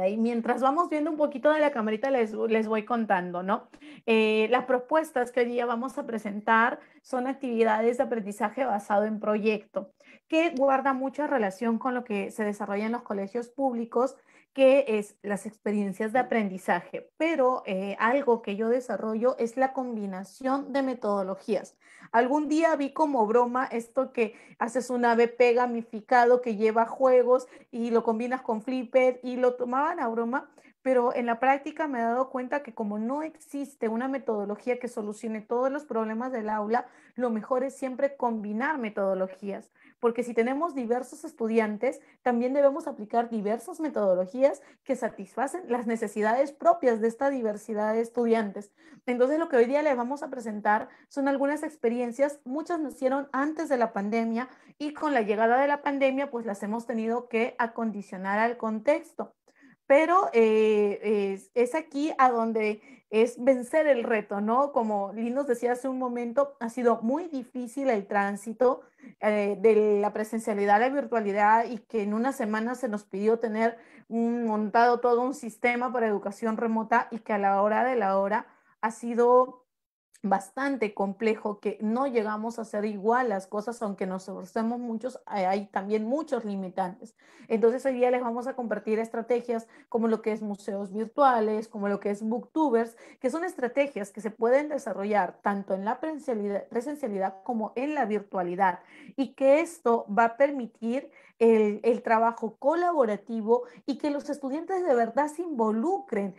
y mientras vamos viendo un poquito de la camarita, les, voy contando, ¿no? Eh, las propuestas que hoy día vamos a presentar son actividades de aprendizaje basado en proyecto, que guarda mucha relación con lo que se desarrolla en los colegios públicos que es las experiencias de aprendizaje, pero eh, algo que yo desarrollo es la combinación de metodologías. Algún día vi como broma esto que haces un ABP gamificado que lleva juegos y lo combinas con Flipper y lo tomaban a broma, pero en la práctica me he dado cuenta que como no existe una metodología que solucione todos los problemas del aula, lo mejor es siempre combinar metodologías porque si tenemos diversos estudiantes, también debemos aplicar diversas metodologías que satisfacen las necesidades propias de esta diversidad de estudiantes. Entonces, lo que hoy día les vamos a presentar son algunas experiencias, muchas nacieron antes de la pandemia y con la llegada de la pandemia, pues las hemos tenido que acondicionar al contexto pero eh, es, aquí a donde es vencer el reto, ¿no? Como Linos decía hace un momento, ha sido muy difícil el tránsito eh, de la presencialidad a la virtualidad y que en una semana se nos pidió tener montado todo un sistema para educación remota y que a la hora de la hora ha sido bastante complejo que no llegamos a hacer igual las cosas, aunque nos esforcemos muchos, hay también muchos limitantes. Entonces hoy día les vamos a compartir estrategias como lo que es museos virtuales, como lo que es booktubers, que son estrategias que se pueden desarrollar tanto en la presencialidad, presencialidad como en la virtualidad y que esto va a permitir el trabajo colaborativo y que los estudiantes de verdad se involucren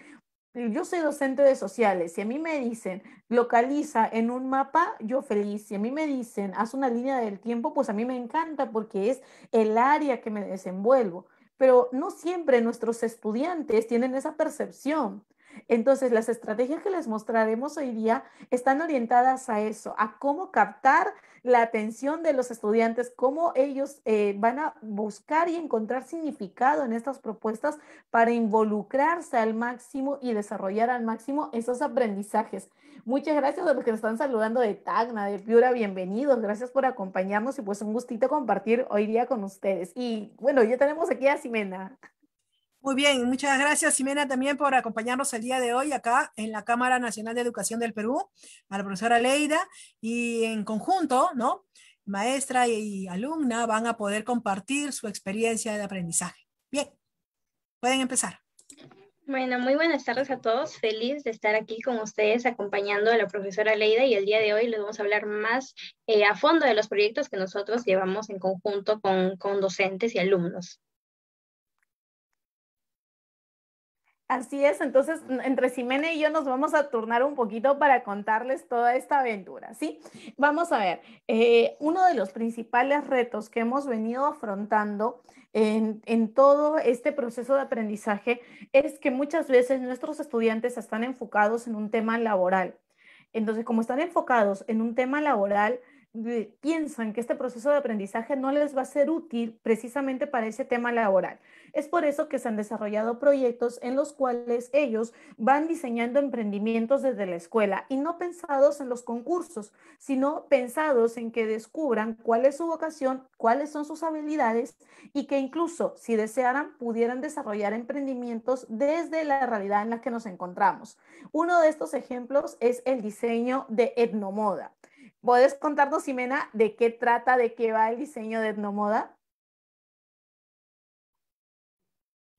yo soy docente de sociales, si a mí me dicen localiza en un mapa, yo feliz, si a mí me dicen haz una línea del tiempo, pues a mí me encanta porque es el área que me desenvuelvo. Pero no siempre nuestros estudiantes tienen esa percepción. Entonces, las estrategias que les mostraremos hoy día están orientadas a eso, a cómo captar la atención de los estudiantes, cómo ellos eh, van a buscar y encontrar significado en estas propuestas para involucrarse al máximo y desarrollar al máximo esos aprendizajes. Muchas gracias a los que nos están saludando de Tacna, de Piura, bienvenidos, gracias por acompañarnos y pues un gustito compartir hoy día con ustedes. Y bueno, ya tenemos aquí a Simena. Muy bien, muchas gracias Ximena también por acompañarnos el día de hoy acá en la Cámara Nacional de Educación del Perú, a la profesora Leida y en conjunto, ¿no? Maestra y alumna van a poder compartir su experiencia de aprendizaje. Bien, pueden empezar. Bueno, muy buenas tardes a todos. Feliz de estar aquí con ustedes acompañando a la profesora Leida y el día de hoy les vamos a hablar más eh, a fondo de los proyectos que nosotros llevamos en conjunto con docentes y alumnos. Así es, entonces entre Ximena y yo nos vamos a turnar un poquito para contarles toda esta aventura, ¿sí? Vamos a ver, eh, uno de los principales retos que hemos venido afrontando en, todo este proceso de aprendizaje es que muchas veces nuestros estudiantes están enfocados en un tema laboral. Entonces, como están enfocados en un tema laboral, piensan que este proceso de aprendizaje no les va a ser útil precisamente para ese tema laboral. Es por eso que se han desarrollado proyectos en los cuales ellos van diseñando emprendimientos desde la escuela y no pensados en los concursos, sino pensados en que descubran cuál es su vocación, cuáles son sus habilidades y que incluso si desearan pudieran desarrollar emprendimientos desde la realidad en la que nos encontramos. Uno de estos ejemplos es el diseño de etnomoda. ¿Puedes contarnos, Ximena, de qué trata, de qué va el diseño de Etnomoda?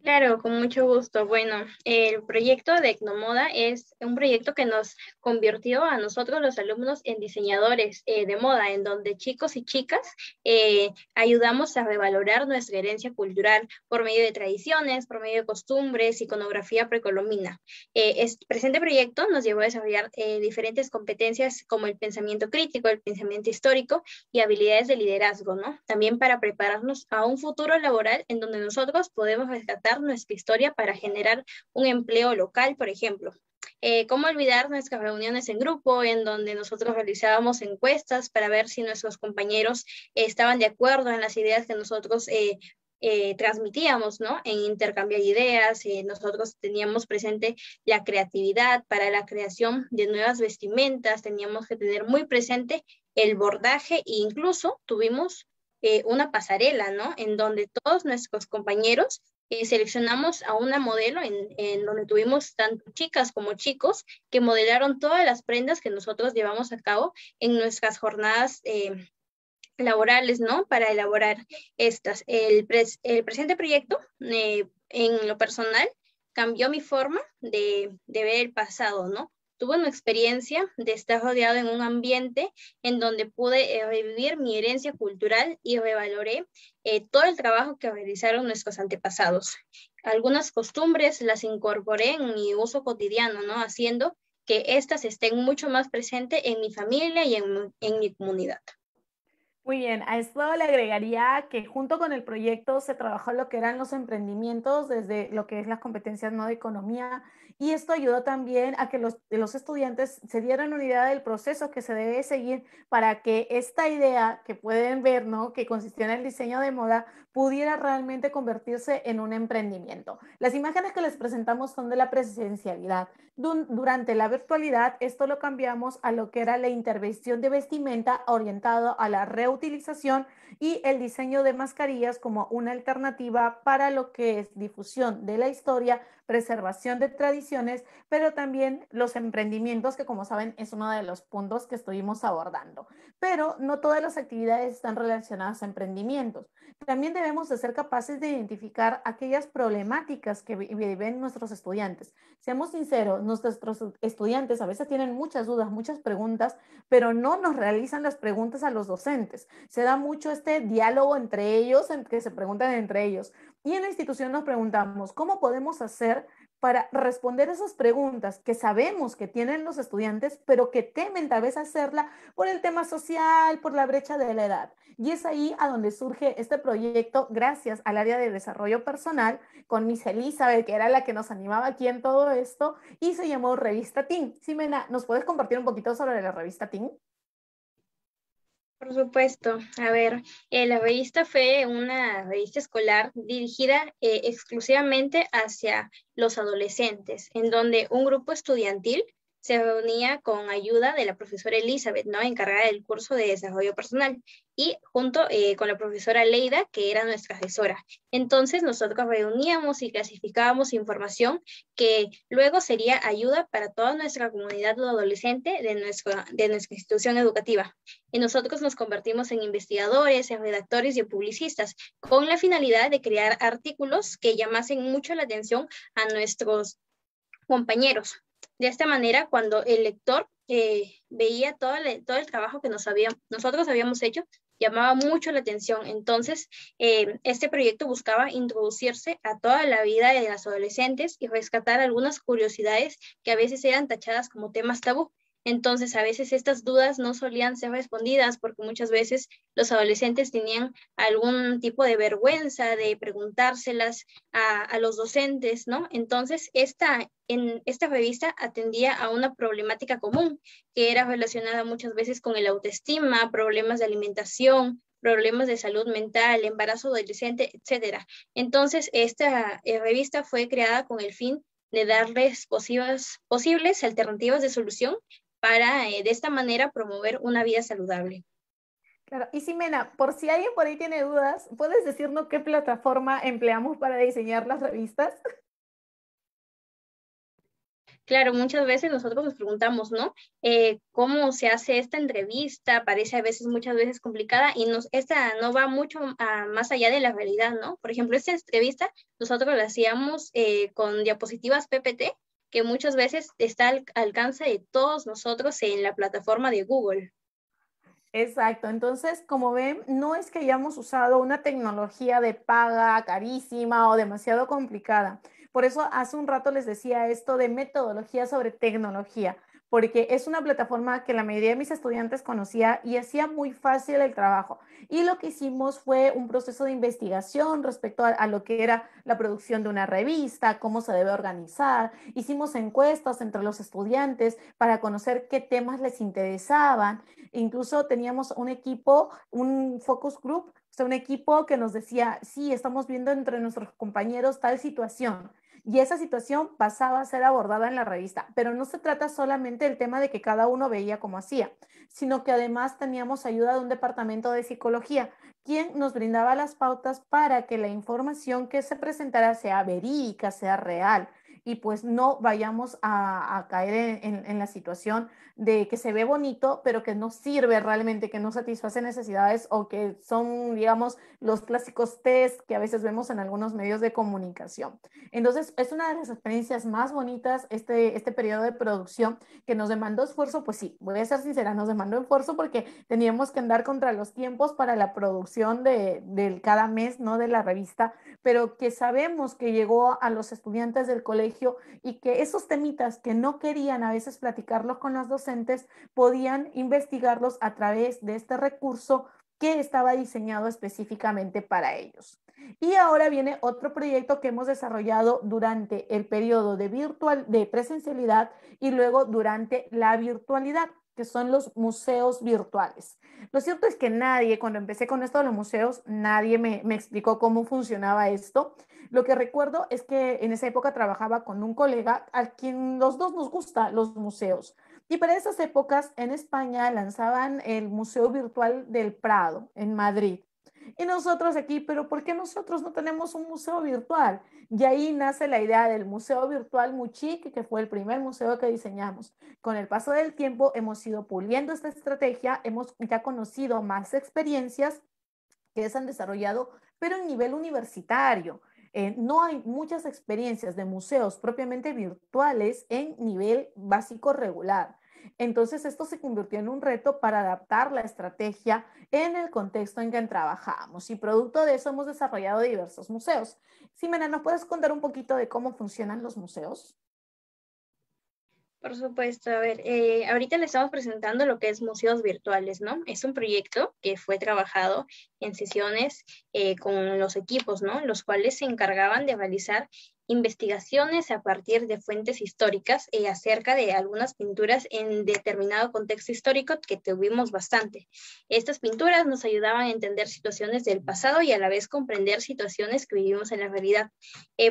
Claro, con mucho gusto. Bueno, el proyecto de Ecnomoda es un proyecto que nos convirtió a nosotros los alumnos en diseñadores eh, de moda, en donde chicos y chicas eh, ayudamos a revalorar nuestra herencia cultural por medio de tradiciones, por medio de costumbres, iconografía precolombina. Eh, este presente proyecto nos llevó a desarrollar eh, diferentes competencias como el pensamiento crítico, el pensamiento histórico y habilidades de liderazgo, ¿no? También para prepararnos a un futuro laboral en donde nosotros podemos rescatar nuestra historia para generar un empleo local, por ejemplo. Eh, ¿Cómo olvidar nuestras reuniones en grupo, en donde nosotros realizábamos encuestas para ver si nuestros compañeros estaban de acuerdo en las ideas que nosotros eh, eh, transmitíamos, ¿no? En intercambio de ideas, nosotros teníamos presente la creatividad para la creación de nuevas vestimentas, teníamos que tener muy presente el bordaje e incluso tuvimos una pasarela, ¿no? En donde todos nuestros compañeros eh, seleccionamos a una modelo en, donde tuvimos tanto chicas como chicos que modelaron todas las prendas que nosotros llevamos a cabo en nuestras jornadas eh, laborales, ¿no? Para elaborar estas. El, presente proyecto, eh, en lo personal, cambió mi forma de, de ver el pasado, ¿no? Tuve una experiencia de estar rodeado en un ambiente en donde pude eh, revivir mi herencia cultural y revaloré eh, todo el trabajo que realizaron nuestros antepasados. Algunas costumbres las incorporé en mi uso cotidiano, ¿no? Haciendo que éstas estén mucho más presentes en mi familia y en, en mi comunidad. Muy bien, a esto le agregaría que junto con el proyecto se trabajó lo que eran los emprendimientos desde lo que es las competencias ¿no? de economía y esto ayudó también a que los, los estudiantes se dieran una idea del proceso que se debe seguir para que esta idea que pueden ver, ¿no? Que consistió en el diseño de moda, pudiera realmente convertirse en un emprendimiento. Las imágenes que les presentamos son de la presencialidad. Durante la virtualidad, esto lo cambiamos a lo que era la intervención de vestimenta orientado a la reutilización y el diseño de mascarillas como una alternativa para lo que es difusión de la historia, preservación de tradiciones, pero también los emprendimientos, que como saben es uno de los puntos que estuvimos abordando. Pero no todas las actividades están relacionadas a emprendimientos. También debemos de ser capaces de identificar aquellas problemáticas que viven nuestros estudiantes. Seamos sinceros, nuestros estudiantes a veces tienen muchas dudas, muchas preguntas, pero no nos realizan las preguntas a los docentes. Se da mucho este diálogo entre ellos, en que se preguntan entre ellos. Y en la institución nos preguntamos, ¿cómo podemos hacer para responder esas preguntas que sabemos que tienen los estudiantes, pero que temen tal vez hacerla por el tema social, por la brecha de la edad. Y es ahí a donde surge este proyecto gracias al área de desarrollo personal con Miss Elizabeth, que era la que nos animaba aquí en todo esto, y se llamó Revista Teen. Simena, ¿nos puedes compartir un poquito sobre la revista Teen? Por supuesto. A ver, eh, la revista fue una revista escolar dirigida eh, exclusivamente hacia los adolescentes, en donde un grupo estudiantil se reunía con ayuda de la profesora Elizabeth, ¿no? encargada del curso de desarrollo personal, y junto eh, con la profesora Leida, que era nuestra asesora. Entonces nosotros reuníamos y clasificábamos información que luego sería ayuda para toda nuestra comunidad adolescente de, nuestra de nuestra institución educativa. Y nosotros nos convertimos en investigadores, en redactores y en publicistas, con la finalidad de crear artículos que llamasen mucho la atención a nuestros compañeros, de esta manera, cuando el lector eh, veía todo el, todo el trabajo que nos nosotros habíamos hecho, llamaba mucho la atención. Entonces, eh, este proyecto buscaba introducirse a toda la vida de las adolescentes y rescatar algunas curiosidades que a veces eran tachadas como temas tabú. Entonces, a veces estas dudas no solían ser respondidas porque muchas veces los adolescentes tenían algún tipo de vergüenza de preguntárselas a, los docentes, ¿no? Entonces, esta, en esta revista atendía a una problemática común que era relacionada muchas veces con el autoestima, problemas de alimentación, problemas de salud mental, embarazo adolescente, etcétera. Entonces, esta eh, revista fue creada con el fin de darles posibles, posibles alternativas de solución para eh, de esta manera promover una vida saludable. Claro, y Simena, por si alguien por ahí tiene dudas, ¿puedes decirnos qué plataforma empleamos para diseñar las revistas? Claro, muchas veces nosotros nos preguntamos, ¿no? Eh, ¿Cómo se hace esta entrevista? Parece a veces, muchas veces complicada y nos, esta no va mucho más allá de la realidad, ¿no? Por ejemplo, esta entrevista nosotros la hacíamos eh, con diapositivas PPT que muchas veces está al alcance de todos nosotros en la plataforma de Google. Exacto, entonces como ven, no es que hayamos usado una tecnología de paga carísima o demasiado complicada. Por eso hace un rato les decía esto de metodología sobre tecnología porque es una plataforma que la mayoría de mis estudiantes conocía y hacía muy fácil el trabajo. Y lo que hicimos fue un proceso de investigación respecto a, lo que era la producción de una revista, cómo se debe organizar. Hicimos encuestas entre los estudiantes para conocer qué temas les interesaban. Incluso teníamos un equipo, un focus group, o sea, un equipo que nos decía, sí, estamos viendo entre nuestros compañeros tal situación y esa situación pasaba a ser abordada en la revista, pero no se trata solamente del tema de que cada uno veía cómo hacía, sino que además teníamos ayuda de un departamento de psicología, quien nos brindaba las pautas para que la información que se presentara sea verídica, sea real y pues no vayamos a, caer en, la situación de que se ve bonito, pero que no sirve realmente, que no satisface necesidades o que son, digamos, los clásicos test que a veces vemos en algunos medios de comunicación. Entonces, es una de las experiencias más bonitas este, este periodo de producción que nos demandó esfuerzo, pues sí, voy a ser sincera, nos demandó esfuerzo porque teníamos que andar contra los tiempos para la producción de, de cada mes, ¿no? De la revista, pero que sabemos que llegó a los estudiantes del colegio y que esos temitas que no querían a veces platicarlos con los docentes, podían investigarlos a través de este recurso que estaba diseñado específicamente para ellos. Y ahora viene otro proyecto que hemos desarrollado durante el periodo de, virtual, de presencialidad y luego durante la virtualidad que son los museos virtuales. Lo cierto es que nadie, cuando empecé con esto de los museos, nadie me, me explicó cómo funcionaba esto. Lo que recuerdo es que en esa época trabajaba con un colega a quien los dos nos gusta los museos. Y para esas épocas en España lanzaban el Museo Virtual del Prado en Madrid. Y nosotros aquí, pero ¿por qué nosotros no tenemos un museo virtual? Y ahí nace la idea del Museo Virtual Muchique, que fue el primer museo que diseñamos. Con el paso del tiempo hemos ido puliendo esta estrategia, hemos ya conocido más experiencias que se han desarrollado, pero en nivel universitario. Eh, no hay muchas experiencias de museos propiamente virtuales en nivel básico regular. Entonces esto se convirtió en un reto para adaptar la estrategia en el contexto en que trabajamos y producto de eso hemos desarrollado diversos museos. Simena, ¿nos puedes contar un poquito de cómo funcionan los museos? Por supuesto, a ver, eh, ahorita le estamos presentando lo que es museos virtuales, ¿no? Es un proyecto que fue trabajado en sesiones eh, con los equipos, ¿no? Los cuales se encargaban de realizar investigaciones a partir de fuentes históricas eh, acerca de algunas pinturas en determinado contexto histórico que tuvimos bastante. Estas pinturas nos ayudaban a entender situaciones del pasado y a la vez comprender situaciones que vivimos en la realidad.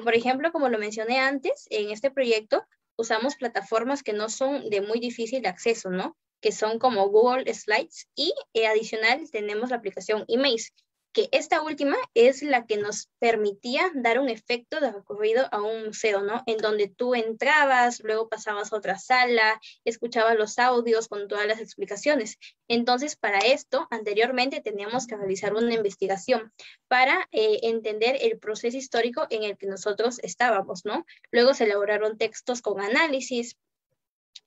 por ejemplo, como lo mencioné antes, en este proyecto usamos plataformas que no son de muy difícil acceso, ¿no? Que son como Google Slides y eh, adicional tenemos la aplicación emails que esta última es la que nos permitía dar un efecto de recorrido a un museo, ¿no? En donde tú entrabas, luego pasabas a otra sala, escuchabas los audios con todas las explicaciones. Entonces, para esto, anteriormente teníamos que realizar una investigación para eh, entender el proceso histórico en el que nosotros estábamos, ¿no? Luego se elaboraron textos con análisis,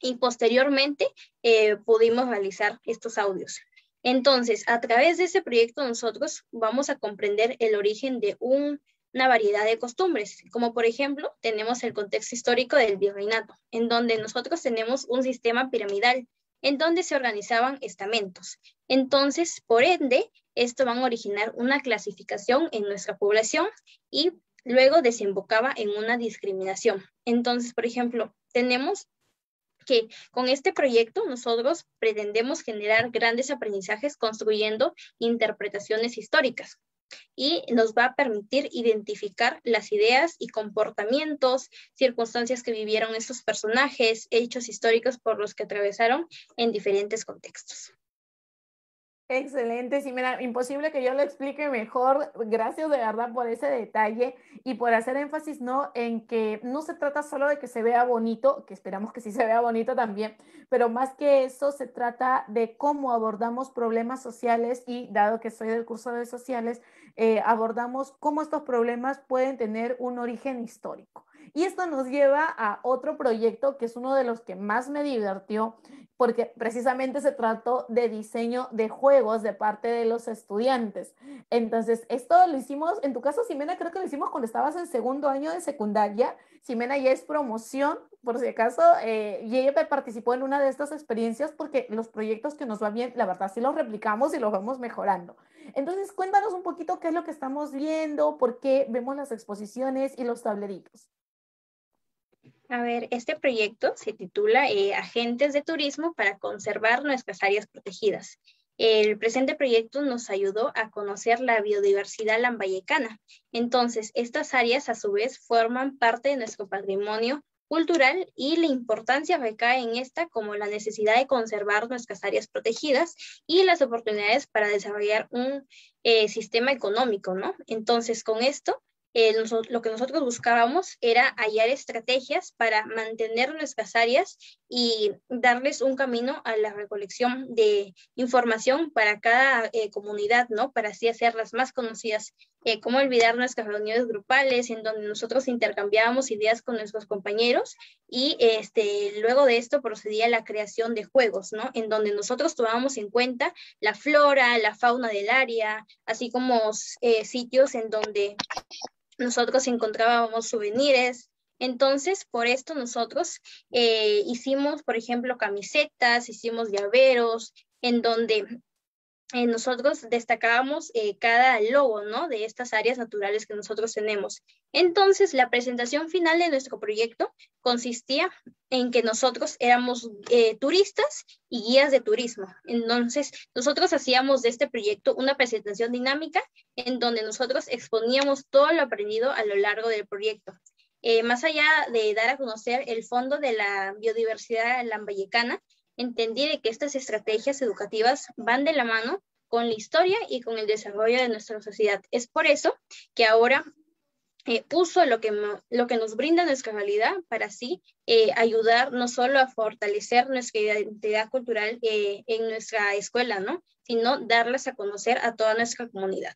y posteriormente eh, pudimos realizar estos audios. Entonces, a través de ese proyecto nosotros vamos a comprender el origen de una variedad de costumbres, como por ejemplo tenemos el contexto histórico del virreinato, en donde nosotros tenemos un sistema piramidal, en donde se organizaban estamentos. Entonces, por ende, esto va a originar una clasificación en nuestra población y luego desembocaba en una discriminación. Entonces, por ejemplo, tenemos con este proyecto nosotros pretendemos generar grandes aprendizajes construyendo interpretaciones históricas y nos va a permitir identificar las ideas y comportamientos, circunstancias que vivieron estos personajes, hechos históricos por los que atravesaron en diferentes contextos. Excelente, sí, mira, imposible que yo lo explique mejor. Gracias de verdad por ese detalle y por hacer énfasis, ¿no? En que no se trata solo de que se vea bonito, que esperamos que sí se vea bonito también, pero más que eso se trata de cómo abordamos problemas sociales y dado que soy del curso de sociales, eh, abordamos cómo estos problemas pueden tener un origen histórico. Y esto nos lleva a otro proyecto que es uno de los que más me divirtió, porque precisamente se trató de diseño de juegos de parte de los estudiantes. Entonces, esto lo hicimos, en tu caso, Simena, creo que lo hicimos cuando estabas en segundo año de secundaria. Simena ya es promoción, por si acaso, eh, y ella participó en una de estas experiencias porque los proyectos que nos van bien, la verdad, sí los replicamos y los vamos mejorando. Entonces, cuéntanos un poquito qué es lo que estamos viendo, por qué vemos las exposiciones y los tableritos. A ver, este proyecto se titula eh, Agentes de Turismo para conservar nuestras áreas protegidas. El presente proyecto nos ayudó a conocer la biodiversidad lambayecana. Entonces, estas áreas a su vez forman parte de nuestro patrimonio cultural y la importancia recae en esta como la necesidad de conservar nuestras áreas protegidas y las oportunidades para desarrollar un eh, sistema económico, ¿no? Entonces, con esto eh, lo que nosotros buscábamos era hallar estrategias para mantener nuestras áreas y darles un camino a la recolección de información para cada eh, comunidad, ¿no? Para así hacerlas más conocidas. Eh, ¿Cómo olvidar nuestras reuniones grupales en donde nosotros intercambiábamos ideas con nuestros compañeros? Y este, luego de esto procedía la creación de juegos, ¿no? En donde nosotros tomábamos en cuenta la flora, la fauna del área, así como sitios en donde nosotros encontrábamos souvenirs. Entonces, por esto nosotros eh, hicimos, por ejemplo, camisetas, hicimos llaveros, en donde eh, nosotros destacábamos eh, cada logo ¿no? de estas áreas naturales que nosotros tenemos. Entonces, la presentación final de nuestro proyecto consistía en que nosotros éramos eh, turistas y guías de turismo. Entonces, nosotros hacíamos de este proyecto una presentación dinámica en donde nosotros exponíamos todo lo aprendido a lo largo del proyecto. más allá de dar a conocer el fondo de la biodiversidad lambayecana, entendí de que estas estrategias educativas van de la mano con la historia y con el desarrollo de nuestra sociedad. Es por eso que ahora eh, uso lo que, lo que nos brinda nuestra realidad para así eh, ayudar no solo a fortalecer nuestra identidad cultural eh, en nuestra escuela, sino darlas a conocer a toda nuestra comunidad.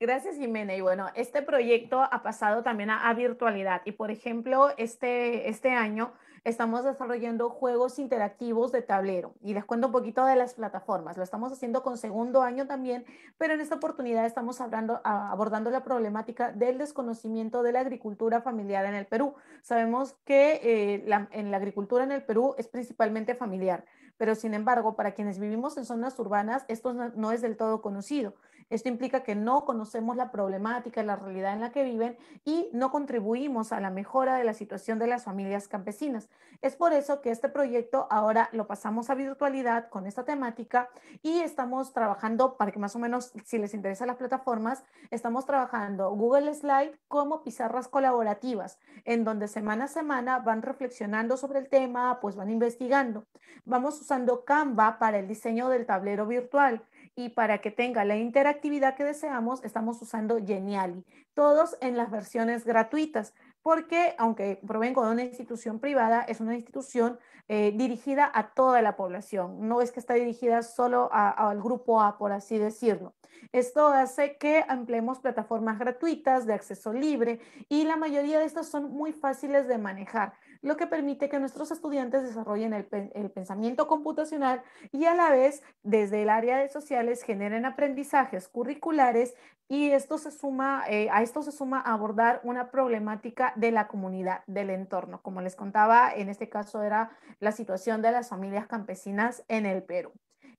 Gracias, Jimena. Y bueno, este proyecto ha pasado también a, virtualidad. Y por ejemplo, este, este año estamos desarrollando juegos interactivos de tablero. Y les cuento un poquito de las plataformas. Lo estamos haciendo con segundo año también, pero en esta oportunidad estamos abordando la problemática del desconocimiento de la agricultura familiar en el Perú. Sabemos que eh, la, en la agricultura en el Perú es principalmente familiar, pero sin embargo, para quienes vivimos en zonas urbanas, esto no es del todo conocido. Esto implica que no conocemos la problemática, la realidad en la que viven y no contribuimos a la mejora de la situación de las familias campesinas. Es por eso que este proyecto ahora lo pasamos a virtualidad con esta temática y estamos trabajando, para que más o menos, si les interesa las plataformas, estamos trabajando Google Slide como pizarras colaborativas, en donde semana a semana van reflexionando sobre el tema, pues van investigando. Vamos usando Canva para el diseño del tablero virtual y para que tenga la interactividad que deseamos, estamos usando Geniali, todos en las versiones gratuitas, porque aunque provengo de una institución privada, es una institución eh, dirigida a toda la población, no es que está dirigida solo al grupo A, por así decirlo. Esto hace que empleemos plataformas gratuitas de acceso libre y la mayoría de estas son muy fáciles de manejar lo que permite que nuestros estudiantes desarrollen el, pensamiento computacional y a la vez desde el área de sociales generen aprendizajes curriculares y esto se suma, eh, a esto se suma abordar una problemática de la comunidad, del entorno. Como les contaba, en este caso era la situación de las familias campesinas en el Perú.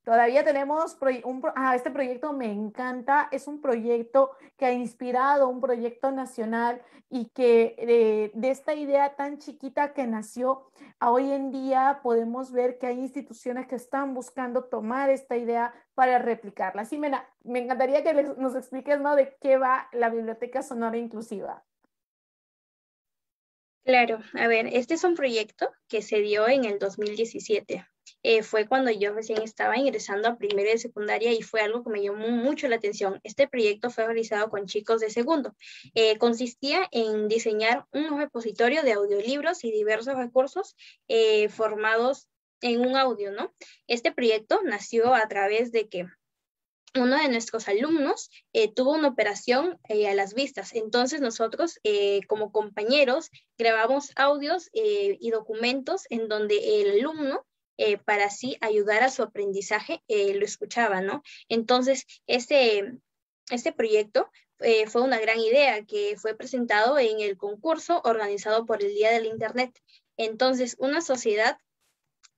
Todavía tenemos un, ah, este proyecto me encanta, es un proyecto que ha inspirado un proyecto nacional y que eh, de, esta idea tan chiquita que nació, hoy en día podemos ver que hay instituciones que están buscando tomar esta idea para replicarla. Sí, me, encantaría que nos expliques ¿no? de qué va la Biblioteca Sonora Inclusiva. Claro, a ver, este es un proyecto que se dio en el 2017 eh, fue cuando yo recién estaba ingresando a primera y secundaria y fue algo que me llamó mucho la atención. Este proyecto fue realizado con chicos de segundo. Eh, consistía en diseñar un repositorio de audiolibros y diversos recursos eh, formados en un audio, ¿no? Este proyecto nació a través de que uno de nuestros alumnos tuvo una operación a las vistas. Entonces nosotros como compañeros grabamos audios y documentos en donde el alumno eh, para así ayudar a su aprendizaje, eh, lo escuchaba, ¿no? Entonces, este, este proyecto eh, fue una gran idea que fue presentado en el concurso organizado por el Día del Internet. Entonces, una sociedad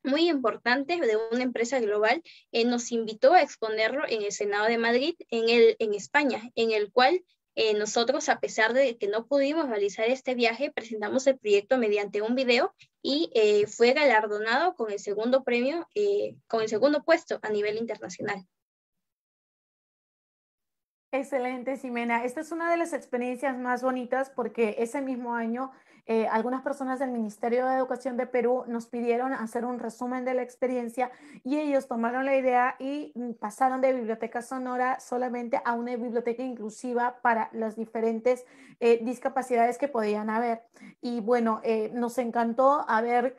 muy importante de una empresa global nos invitó a exponerlo en el Senado de Madrid, en, el, en España, en el cual eh, nosotros, a pesar de que no pudimos realizar este viaje, presentamos el proyecto mediante un video y eh, fue galardonado con el segundo premio, eh, con el segundo puesto a nivel internacional. Excelente, Ximena. Esta es una de las experiencias más bonitas porque ese mismo año eh, algunas personas del Ministerio de Educación de Perú nos pidieron hacer un resumen de la experiencia y ellos tomaron la idea y mm, pasaron de biblioteca sonora solamente a una biblioteca inclusiva para las diferentes eh, discapacidades que podían haber. Y bueno, eh, nos encantó haber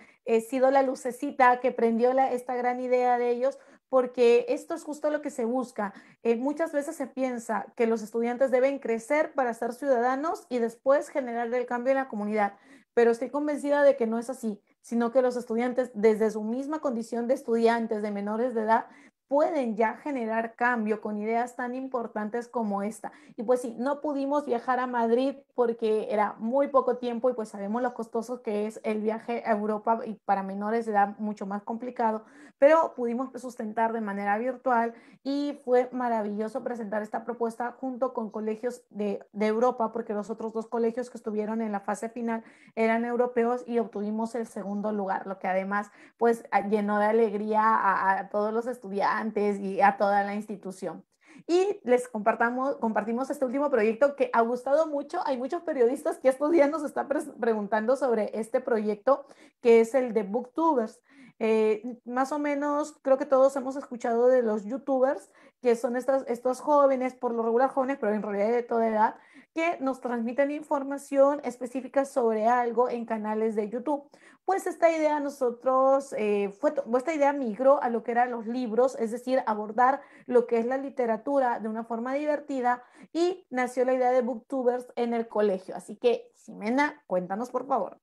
sido la lucecita que prendió la, esta gran idea de ellos porque esto es justo lo que se busca. Eh, muchas veces se piensa que los estudiantes deben crecer para ser ciudadanos y después generar el cambio en la comunidad, pero estoy convencida de que no es así, sino que los estudiantes desde su misma condición de estudiantes, de menores de edad, pueden ya generar cambio con ideas tan importantes como esta. Y pues sí, no pudimos viajar a Madrid porque era muy poco tiempo y pues sabemos lo costoso que es el viaje a Europa y para menores edad mucho más complicado, pero pudimos sustentar de manera virtual y fue maravilloso presentar esta propuesta junto con colegios de, de Europa porque los otros dos colegios que estuvieron en la fase final eran europeos y obtuvimos el segundo lugar, lo que además pues llenó de alegría a todos los estudiantes y a toda la institución. Y les compartimos este último proyecto que ha gustado mucho. Hay muchos periodistas que estos días nos están preguntando sobre este proyecto que es el de Booktubers. Eh, más o menos creo que todos hemos escuchado de los youtubers, que son estos jóvenes, por lo regular jóvenes, pero en realidad de toda edad, que nos transmitan información específica sobre algo en canales de YouTube. Pues esta idea nosotros, eh, fue, esta idea migró a lo que eran los libros, es decir, abordar lo que es la literatura de una forma divertida y nació la idea de booktubers en el colegio. Así que, Ximena, cuéntanos por favor.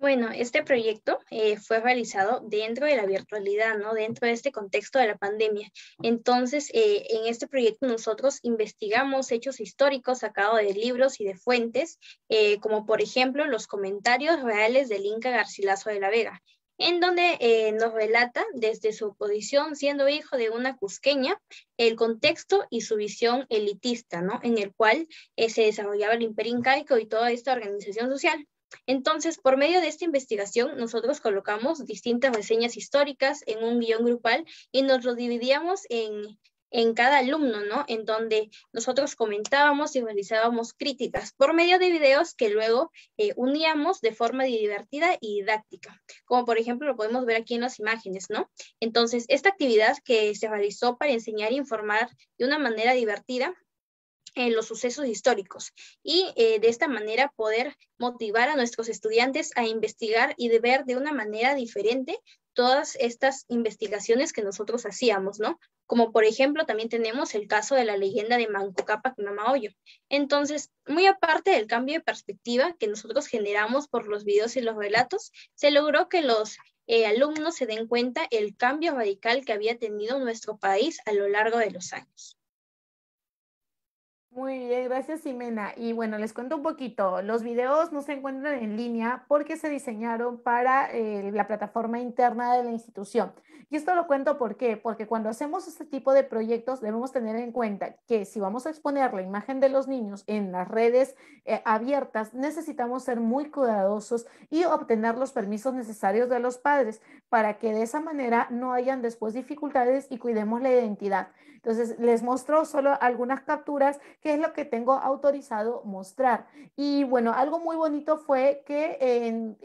Bueno, este proyecto eh, fue realizado dentro de la virtualidad, ¿no? Dentro de este contexto de la pandemia. Entonces, eh, en este proyecto nosotros investigamos hechos históricos sacados de libros y de fuentes, eh, como por ejemplo los comentarios reales del Inca Garcilaso de la Vega, en donde nos relata desde su posición siendo hijo de una cusqueña el contexto y su visión elitista, ¿no? En el cual se desarrollaba el imperio incaico y toda esta organización social. Entonces, por medio de esta investigación, nosotros colocamos distintas reseñas históricas en un guión grupal y nos lo dividíamos en, cada alumno, ¿no? En donde nosotros comentábamos y realizábamos críticas por medio de videos que luego eh, uníamos de forma divertida y didáctica, como por ejemplo lo podemos ver aquí en las imágenes, ¿no? Entonces, esta actividad que se realizó para enseñar e informar de una manera divertida los sucesos históricos y eh, de esta manera poder motivar a nuestros estudiantes a investigar y de ver de una manera diferente todas estas investigaciones que nosotros hacíamos, ¿no? Como por ejemplo también tenemos el caso de la leyenda de Manco Cápac Mamaoyo. Entonces, muy aparte del cambio de perspectiva que nosotros generamos por los videos y los relatos, se logró que los eh, alumnos se den cuenta el cambio radical que había tenido nuestro país a lo largo de los años. Muy bien, gracias Ximena. Y bueno, les cuento un poquito. Los videos no se encuentran en línea porque se diseñaron para eh, la plataforma interna de la institución. Y esto lo cuento porque cuando hacemos este tipo de proyectos debemos tener en cuenta que si vamos a exponer la imagen de los niños en las redes eh, abiertas, necesitamos ser muy cuidadosos y obtener los permisos necesarios de los padres para que de esa manera no hayan después dificultades y cuidemos la identidad. Entonces, les mostró solo algunas capturas, que es lo que tengo autorizado mostrar. Y bueno, algo muy bonito fue que en,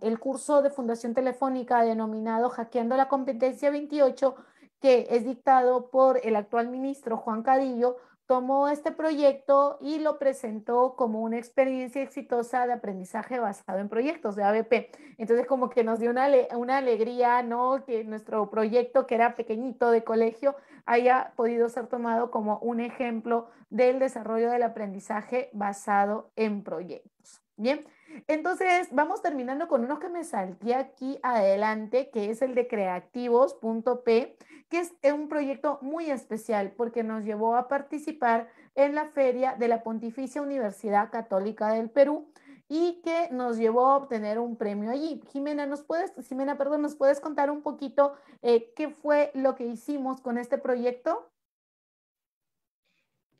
el curso de Fundación Telefónica denominado Hackeando la Competencia 28, que es dictado por el actual ministro Juan Cadillo, tomó este proyecto y lo presentó como una experiencia exitosa de aprendizaje basado en proyectos de ABP. Entonces, como que nos dio una, una alegría, ¿no? Que nuestro proyecto, que era pequeñito de colegio, haya podido ser tomado como un ejemplo del desarrollo del aprendizaje basado en proyectos. Bien, entonces vamos terminando con uno que me salté aquí adelante, que es el de creativos.p, que es un proyecto muy especial porque nos llevó a participar en la feria de la Pontificia Universidad Católica del Perú y que nos llevó a obtener un premio allí. Jimena, ¿nos puedes, Jimena, perdón, ¿nos puedes contar un poquito eh, qué fue lo que hicimos con este proyecto?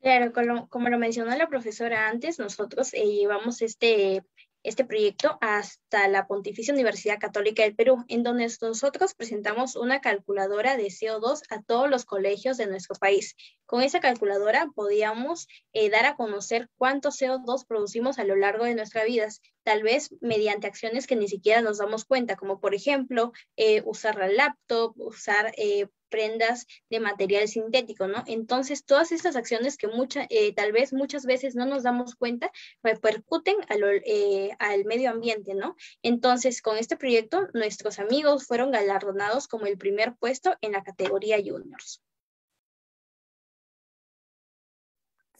Claro, como, lo mencionó la profesora antes, nosotros eh, llevamos este este proyecto hasta la Pontificia Universidad Católica del Perú, en donde nosotros presentamos una calculadora de CO2 a todos los colegios de nuestro país. Con esa calculadora podíamos eh, dar a conocer cuánto CO2 producimos a lo largo de nuestras vidas, tal vez mediante acciones que ni siquiera nos damos cuenta, como por ejemplo eh, usar la laptop, usar eh, prendas de material sintético, ¿no? Entonces, todas estas acciones que mucha, eh, tal vez muchas veces no nos damos cuenta, repercuten al, eh, al medio ambiente, ¿no? Entonces, con este proyecto, nuestros amigos fueron galardonados como el primer puesto en la categoría juniors.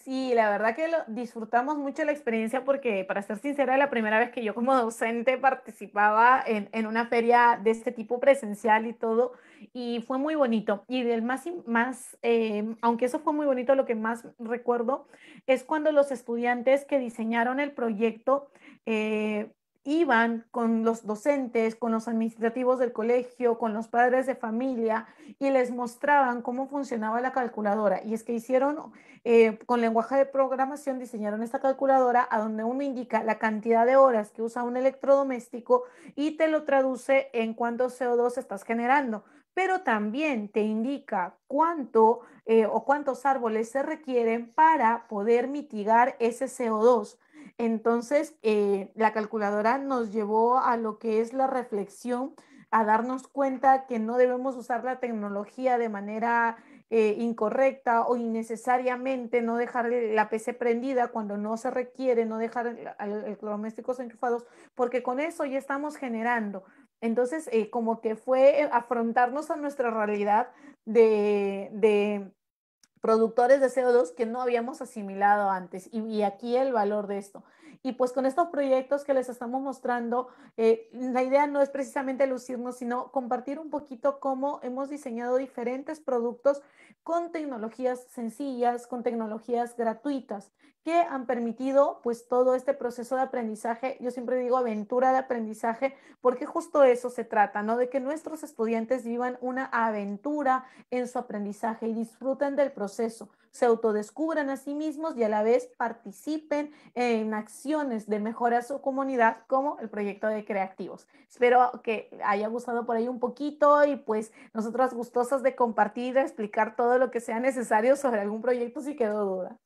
Sí, la verdad que lo, disfrutamos mucho la experiencia porque, para ser sincera, la primera vez que yo como docente participaba en, en una feria de este tipo presencial y todo, y fue muy bonito. Y del más, y más em, aunque eso fue muy bonito, lo que más recuerdo es cuando los estudiantes que diseñaron el proyecto eh, iban con los docentes, con los administrativos del colegio, con los padres de familia y les mostraban cómo funcionaba la calculadora. Y es que hicieron, eh, con lenguaje de programación, diseñaron esta calculadora a donde uno indica la cantidad de horas que usa un electrodoméstico y te lo traduce en cuánto CO2 estás generando pero también te indica cuánto eh, o cuántos árboles se requieren para poder mitigar ese CO2. Entonces, eh, la calculadora nos llevó a lo que es la reflexión, a darnos cuenta que no debemos usar la tecnología de manera eh, incorrecta o innecesariamente, no dejar la PC prendida cuando no se requiere, no dejar electrodomésticos enchufados, porque con eso ya estamos generando. Entonces, eh, como que fue afrontarnos a nuestra realidad de productores de CO2 que no habíamos asimilado antes. Y, aquí el valor de esto. Y pues con estos proyectos que les estamos mostrando, eh, la idea no es precisamente lucirnos, sino compartir un poquito cómo hemos diseñado diferentes productos con tecnologías sencillas, con tecnologías gratuitas, que han permitido pues todo este proceso de aprendizaje, yo siempre digo aventura de aprendizaje, porque justo eso se trata, ¿no? De que nuestros estudiantes vivan una aventura en su aprendizaje y disfruten del proceso, se autodescubran a sí mismos y a la vez participen en acciones de mejora a su comunidad como el proyecto de creativos. Espero que haya gustado por ahí un poquito y pues nosotras gustosas de compartir, de explicar todo lo que sea necesario sobre algún proyecto si quedó duda.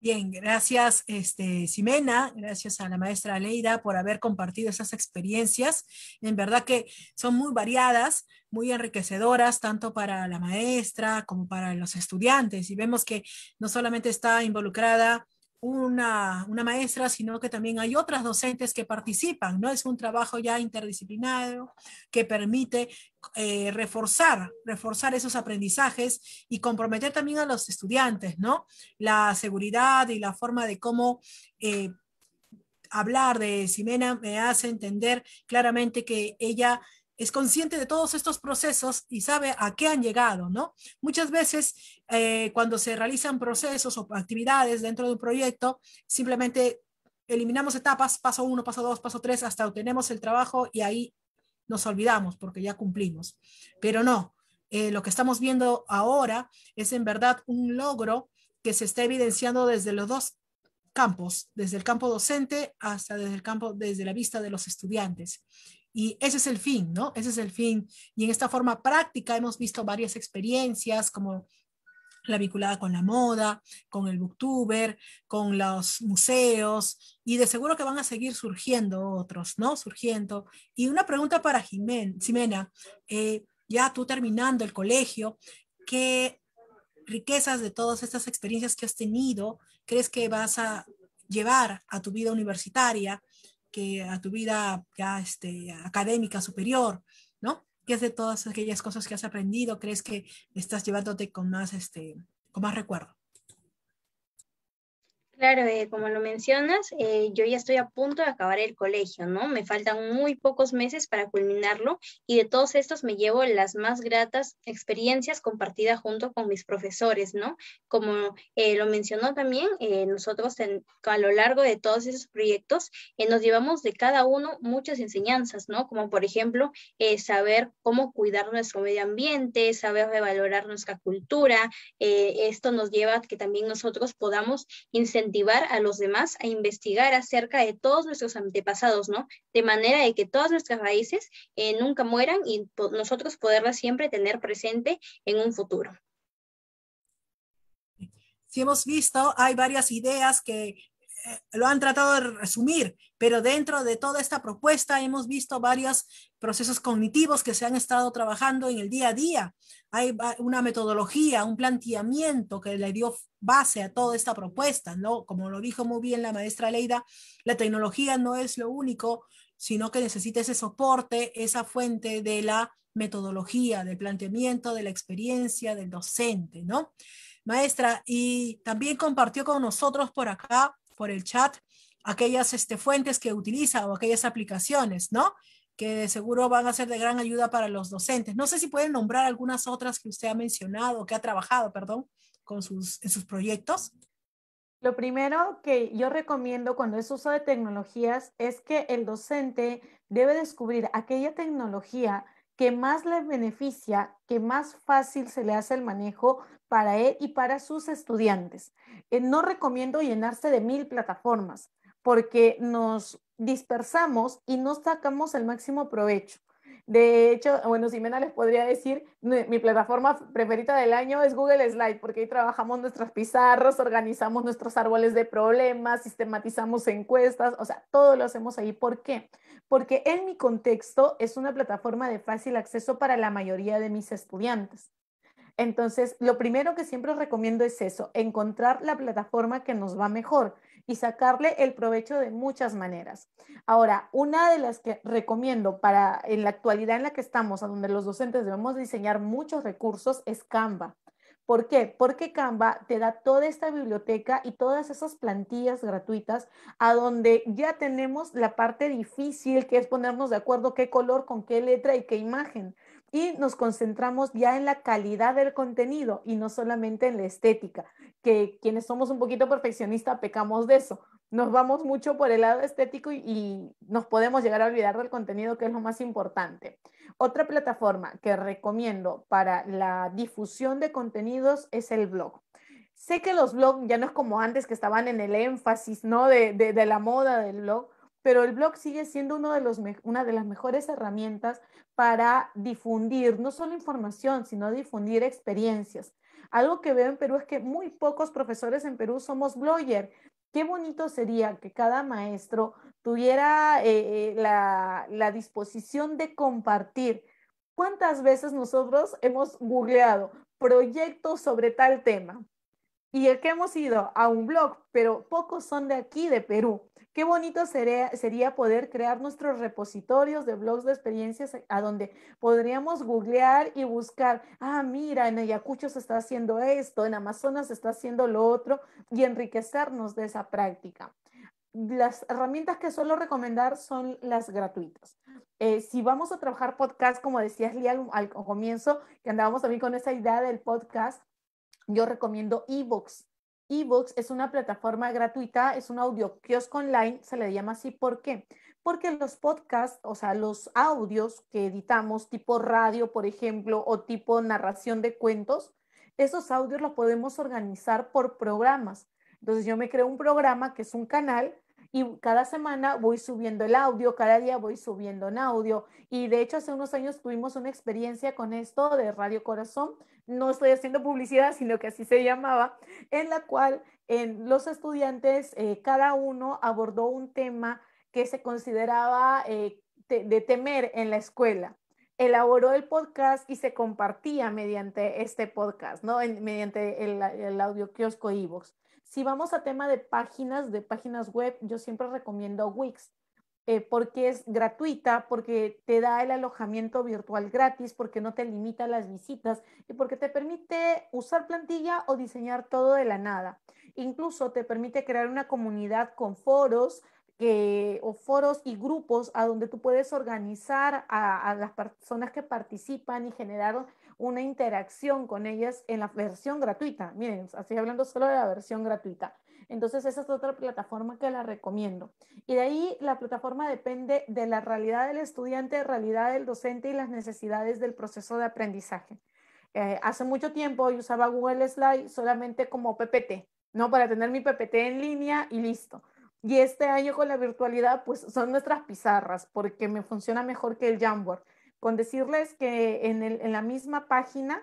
Bien, gracias este, Ximena, gracias a la maestra Leida por haber compartido esas experiencias. En verdad que son muy variadas, muy enriquecedoras, tanto para la maestra como para los estudiantes. Y vemos que no solamente está involucrada una, maestra, sino que también hay otras docentes que participan, ¿no? Es un trabajo ya interdisciplinario que permite eh, reforzar, reforzar esos aprendizajes y comprometer también a los estudiantes, ¿no? La seguridad y la forma de cómo... Eh, hablar de Ximena me hace entender claramente que ella es consciente de todos estos procesos y sabe a qué han llegado, ¿no? Muchas veces eh, cuando se realizan procesos o actividades dentro de un proyecto, simplemente eliminamos etapas, paso uno, paso dos, paso tres, hasta obtenemos el trabajo y ahí nos olvidamos porque ya cumplimos. Pero no, eh, lo que estamos viendo ahora es en verdad un logro que se está evidenciando desde los dos campos, desde el campo docente hasta desde el campo, desde la vista de los estudiantes. Y ese es el fin, ¿no? Ese es el fin. Y en esta forma práctica hemos visto varias experiencias como la vinculada con la moda, con el booktuber, con los museos y de seguro que van a seguir surgiendo otros, ¿no? Surgiendo. Y una pregunta para Jimena Jimena eh, ya tú terminando el colegio, ¿qué riquezas de todas estas experiencias que has tenido crees que vas a llevar a tu vida universitaria que a tu vida ya este, académica superior, ¿no? ¿Qué es de todas aquellas cosas que has aprendido? ¿Crees que estás llevándote con más, este, con más recuerdo? Claro, eh, como lo mencionas, eh, yo ya estoy a punto de acabar el colegio, ¿no? Me faltan muy pocos meses para culminarlo y de todos estos me llevo las más gratas experiencias compartidas junto con mis profesores, ¿no? Como eh, lo mencionó también, nosotros a lo largo de todos esos proyectos nos llevamos de cada uno muchas enseñanzas, ¿no? Como por ejemplo, saber cómo cuidar nuestro medio ambiente, saber valorar nuestra cultura. esto nos lleva a que también nosotros podamos incentivar a los demás a investigar acerca de todos nuestros antepasados, ¿no? De manera de que todas nuestras raíces eh, nunca mueran y nosotros poderlas siempre tener presente en un futuro. Si hemos visto, hay varias ideas que lo han tratado de resumir, pero dentro de toda esta propuesta hemos visto varios procesos cognitivos que se han estado trabajando en el día a día. Hay una metodología, un planteamiento que le dio base a toda esta propuesta, ¿no? Como lo dijo muy bien la maestra Leida, la tecnología no es lo único, sino que necesita ese soporte, esa fuente de la metodología, del planteamiento, de la experiencia del docente, ¿no? Maestra, y también compartió con nosotros por acá por el chat aquellas este, fuentes que utiliza o aquellas aplicaciones, ¿no? Que seguro van a ser de gran ayuda para los docentes. No sé si pueden nombrar algunas otras que usted ha mencionado, que ha trabajado, perdón, con sus, en sus proyectos. Lo primero que yo recomiendo cuando es uso de tecnologías es que el docente debe descubrir aquella tecnología que más le beneficia, que más fácil se le hace el manejo para él y para sus estudiantes. Eh, no recomiendo llenarse de mil plataformas porque nos dispersamos y no sacamos el máximo provecho. De hecho, bueno, Simena les podría decir, mi plataforma preferida del año es Google Slide, porque ahí trabajamos nuestras pizarras, organizamos nuestros árboles de problemas, sistematizamos encuestas, o sea, todo lo hacemos ahí. ¿Por qué? Porque en mi contexto es una plataforma de fácil acceso para la mayoría de mis estudiantes. Entonces, lo primero que siempre recomiendo es eso, encontrar la plataforma que nos va mejor y sacarle el provecho de muchas maneras. Ahora, una de las que recomiendo para en la actualidad en la que estamos, a donde los docentes debemos diseñar muchos recursos, es Canva. ¿Por qué? Porque Canva te da toda esta biblioteca y todas esas plantillas gratuitas a donde ya tenemos la parte difícil que es ponernos de acuerdo qué color, con qué letra y qué imagen y nos concentramos ya en la calidad del contenido y no solamente en la estética, que quienes somos un poquito perfeccionistas pecamos de eso. Nos vamos mucho por el lado estético y, nos podemos llegar a olvidar del contenido, que es lo más importante. Otra plataforma que recomiendo para la difusión de contenidos es el blog. Sé que los blogs ya no es como antes que estaban en el énfasis ¿no? de la moda del blog, pero el blog sigue siendo uno de los una de las mejores herramientas para difundir no solo información, sino difundir experiencias. Algo que veo en Perú es que muy pocos profesores en Perú somos blogger. Qué bonito sería que cada maestro tuviera eh, eh, la, la disposición de compartir. ¿Cuántas veces nosotros hemos googleado proyectos sobre tal tema? Y el que hemos ido a un blog, pero pocos son de aquí, de Perú. Qué bonito sería, poder crear nuestros repositorios de blogs de experiencias eh, a donde podríamos googlear y buscar, ah, mira, en Ayacucho se está haciendo esto, en Amazonas se está haciendo lo otro, y enriquecernos de esa práctica las herramientas que suelo recomendar son las gratuitas. Eh, si vamos a trabajar podcast, como decías Lía al, comienzo, que andábamos también con esa idea del podcast, yo recomiendo ebooks eBooks es una plataforma gratuita, es un audio kiosk online, se le llama así. ¿Por qué? Porque los podcasts, o sea, los audios que editamos, tipo radio, por ejemplo, o tipo narración de cuentos, esos audios los podemos organizar por programas. Entonces yo me creo un programa que es un canal y cada semana voy subiendo el audio, cada día voy subiendo un audio. Y de hecho hace unos años tuvimos una experiencia con esto de Radio Corazón, no estoy haciendo publicidad, sino que así se llamaba, en la cual en los estudiantes eh, cada uno abordó un tema que se consideraba eh, de temer en la escuela elaboró el podcast y se compartía mediante este podcast, ¿no? mediante el, audio kiosco iVoox. E si vamos a tema de páginas, de páginas web, yo siempre recomiendo Wix. Eh, porque es gratuita, porque te da el alojamiento virtual gratis, porque no te limita las visitas y porque te permite usar plantilla o diseñar todo de la nada. Incluso te permite crear una comunidad con foros eh, o foros y grupos a donde tú puedes organizar a las personas que participan y generar una interacción con ellas en la versión gratuita. Miren, así hablando solo de la versión gratuita. Entonces, esa es otra plataforma que la recomiendo. Y de ahí la plataforma depende de la realidad del estudiante, realidad del docente y las necesidades del proceso de aprendizaje. Eh, hace mucho tiempo yo usaba Google Slide solamente como PPT, ¿no? Para tener mi PPT en línea y listo. Y este año con la virtualidad, pues son nuestras pizarras, porque me funciona mejor que el Jamboard con decirles que en, la misma página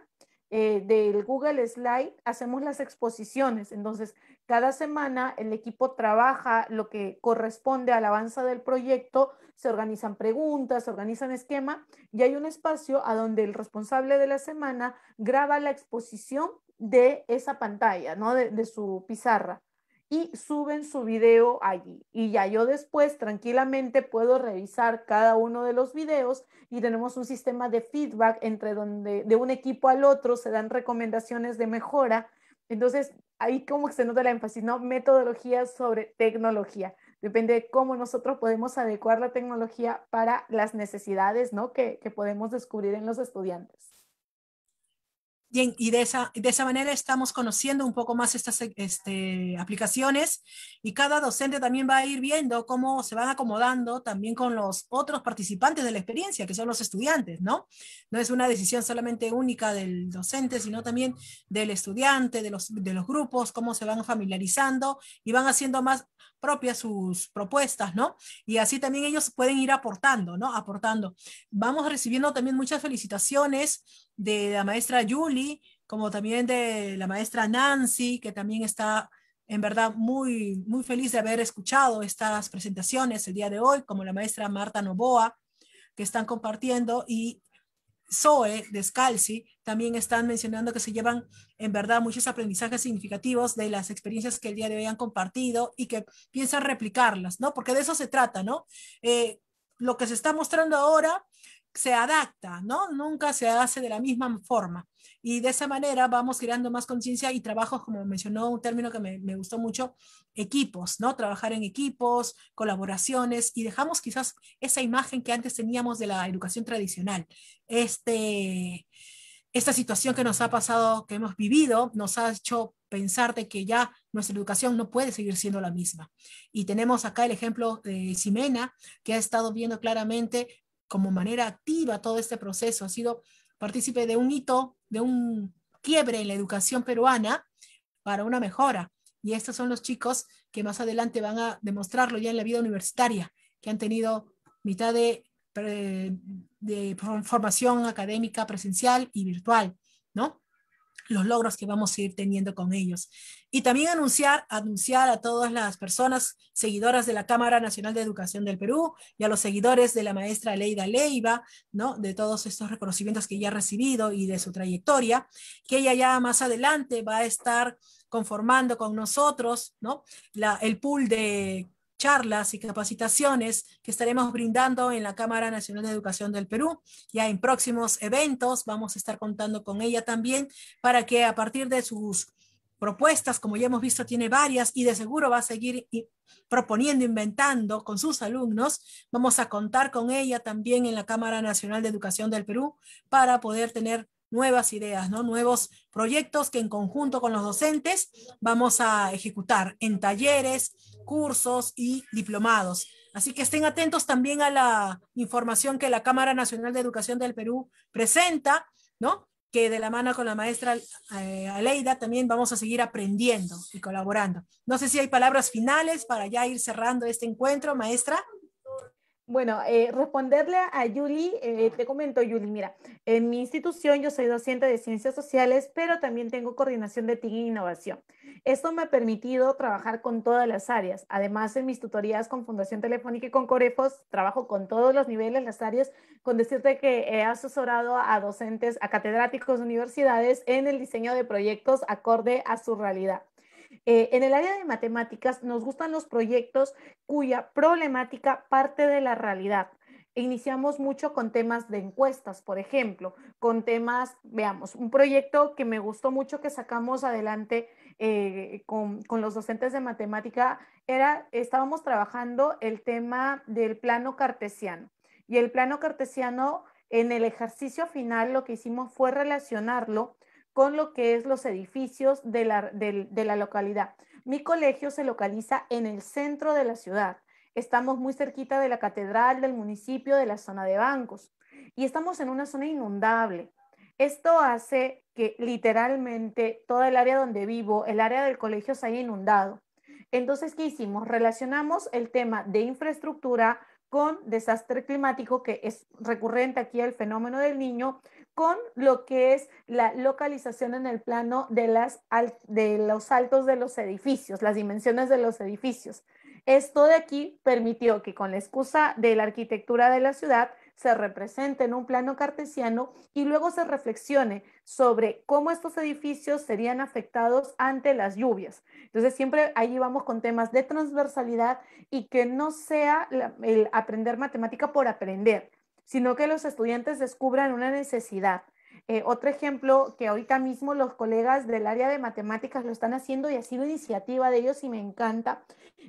eh, del Google Slide hacemos las exposiciones. Entonces, cada semana el equipo trabaja lo que corresponde la avanza del proyecto, se organizan preguntas, se organizan esquema y hay un espacio a donde el responsable de la semana graba la exposición de esa pantalla, ¿no? de su pizarra y suben su video allí. Y ya yo después tranquilamente puedo revisar cada uno de los videos y tenemos un sistema de feedback entre donde de un equipo al otro se dan recomendaciones de mejora. Entonces, ahí como se nota la énfasis, ¿no? Metodología sobre tecnología. Depende de cómo nosotros podemos adecuar la tecnología para las necesidades, ¿no? Que, que podemos descubrir en los estudiantes y, y de, esa, de esa manera estamos conociendo un poco más estas eh, este, aplicaciones y cada docente también va a ir viendo cómo se van acomodando también con los otros participantes de la experiencia, que son los estudiantes, ¿no? No es una decisión solamente única del docente, sino también del estudiante, de los, de los grupos, cómo se van familiarizando y van haciendo más propias sus propuestas, ¿no? Y así también ellos pueden ir aportando, ¿no? Aportando. Vamos recibiendo también muchas felicitaciones de la maestra Julie, como también de la maestra Nancy, que también está en verdad muy, muy feliz de haber escuchado estas presentaciones el día de hoy, como la maestra Marta Novoa, que están compartiendo, y Zoe Descalzi, también están mencionando que se llevan en verdad muchos aprendizajes significativos de las experiencias que el día de hoy han compartido y que piensan replicarlas, ¿no? Porque de eso se trata, ¿no? Eh, lo que se está mostrando ahora se adapta, ¿no? Nunca se hace de la misma forma. Y de esa manera vamos creando más conciencia y trabajo, como mencionó un término que me, me, gustó mucho, equipos, ¿no? Trabajar en equipos, colaboraciones y dejamos quizás esa imagen que antes teníamos de la educación tradicional. Este, esta situación que nos ha pasado, que hemos vivido, nos ha hecho pensar de que ya nuestra educación no puede seguir siendo la misma. Y tenemos acá el ejemplo de Ximena, que ha estado viendo claramente como manera activa todo este proceso, ha sido partícipe de un hito, de un quiebre en la educación peruana para una mejora. Y estos son los chicos que más adelante van a demostrarlo ya en la vida universitaria, que han tenido mitad de, de formación académica presencial y virtual, ¿no? los logros que vamos a ir teniendo con ellos. Y también anunciar, anunciar a todas las personas seguidoras de la Cámara Nacional de Educación del Perú y a los seguidores de la maestra Leida Leiva, ¿no? de todos estos reconocimientos que ella ha recibido y de su trayectoria, que ella ya más adelante va a estar conformando con nosotros ¿no? la, el pool de charlas y capacitaciones que estaremos brindando en la Cámara Nacional de Educación del Perú. Ya en próximos eventos vamos a estar contando con ella también para que a partir de sus propuestas, como ya hemos visto, tiene varias y de seguro va a seguir proponiendo, inventando con sus alumnos. Vamos a contar con ella también en la Cámara Nacional de Educación del Perú para poder tener nuevas ideas, ¿no? nuevos proyectos que en conjunto con los docentes vamos a ejecutar en talleres, cursos y diplomados. Así que estén atentos también a la información que la Cámara Nacional de Educación del Perú presenta, ¿no? que de la mano con la maestra eh, Aleida también vamos a seguir aprendiendo y colaborando. No sé si hay palabras finales para ya ir cerrando este encuentro, maestra. Bueno, eh, responderle a Yuli, eh, te comento Yuli, mira, en mi institución yo soy docente de ciencias sociales, pero también tengo coordinación de TIC e innovación. Esto me ha permitido trabajar con todas las áreas. Además, en mis tutorías con Fundación Telefónica y con Corefos, trabajo con todos los niveles, las áreas, con decirte que he asesorado a docentes, a catedráticos de universidades en el diseño de proyectos acorde a su realidad. Eh, en el área de matemáticas nos gustan los proyectos cuya problemática parte de la realidad. Iniciamos mucho con temas de encuestas, por ejemplo, con temas, veamos, un proyecto que me gustó mucho que sacamos adelante eh, con, con, los docentes de matemática era, estábamos trabajando el tema del plano cartesiano. Y el plano cartesiano, en el ejercicio final, lo que hicimos fue relacionarlo con lo que es los edificios de la, localidad. Mi colegio se localiza en el centro de la ciudad. Estamos muy cerquita de la catedral, del municipio, de la zona de bancos. Y estamos en una zona inundable. Esto hace que literalmente toda el área donde vivo, el área del colegio se haya inundado. Entonces, ¿qué hicimos? Relacionamos el tema de infraestructura con desastre climático, que es recurrente aquí el fenómeno del niño, con lo que es la localización en el plano de, las, de los altos de los edificios, las dimensiones de los edificios. Esto de aquí permitió que con la excusa de la arquitectura de la ciudad se represente en un plano cartesiano y luego se reflexione sobre cómo estos edificios serían afectados ante las lluvias. Entonces siempre ahí vamos con temas de transversalidad y que no sea el aprender matemática por aprender, sino que los estudiantes descubran una necesidad. Eh, otro ejemplo que ahorita mismo los colegas del área de matemáticas lo están haciendo y ha sido iniciativa de ellos y me encanta.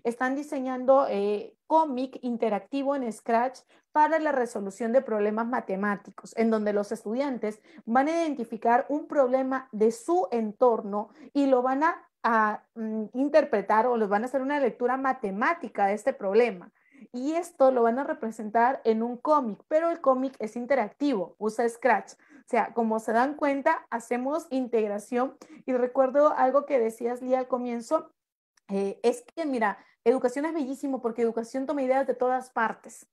Están diseñando eh, cómic interactivo en Scratch para la resolución de problemas matemáticos, en donde los estudiantes van a identificar un problema de su entorno y lo van a, mm, interpretar o les van a hacer una lectura matemática de este problema y esto lo van a representar en un cómic, pero el cómic es interactivo, usa Scratch. O sea, como se dan cuenta, hacemos integración y recuerdo algo que decías, Lía, al comienzo, eh, es que, mira, educación es bellísimo porque educación toma ideas de todas partes.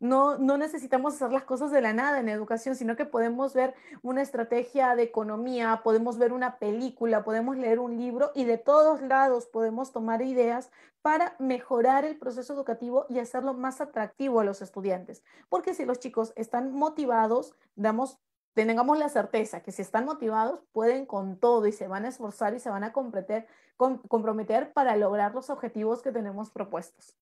No, necesitamos hacer las cosas de la nada en educación, sino que podemos ver una estrategia de economía, podemos ver una película, podemos leer un libro y de todos lados podemos tomar ideas para mejorar el proceso educativo y hacerlo más atractivo a los estudiantes. Porque si los chicos están motivados, tengamos la certeza que si están motivados pueden con todo y se van a esforzar y se van a comprometer para lograr los objetivos que tenemos propuestos.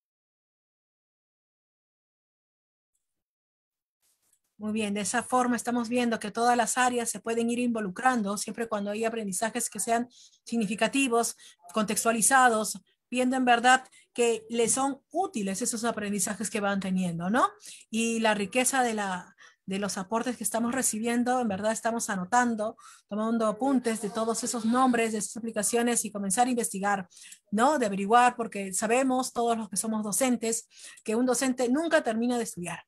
Muy bien, de esa forma estamos viendo que todas las áreas se pueden ir involucrando, siempre cuando hay aprendizajes que sean significativos, contextualizados, viendo en verdad que les son útiles esos aprendizajes que van teniendo, ¿no? Y la riqueza de de los aportes que estamos recibiendo, en verdad estamos anotando, tomando apuntes de todos esos nombres, de esas aplicaciones y comenzar a investigar, ¿no? De averiguar, porque sabemos todos los que somos docentes que un docente nunca termina de estudiar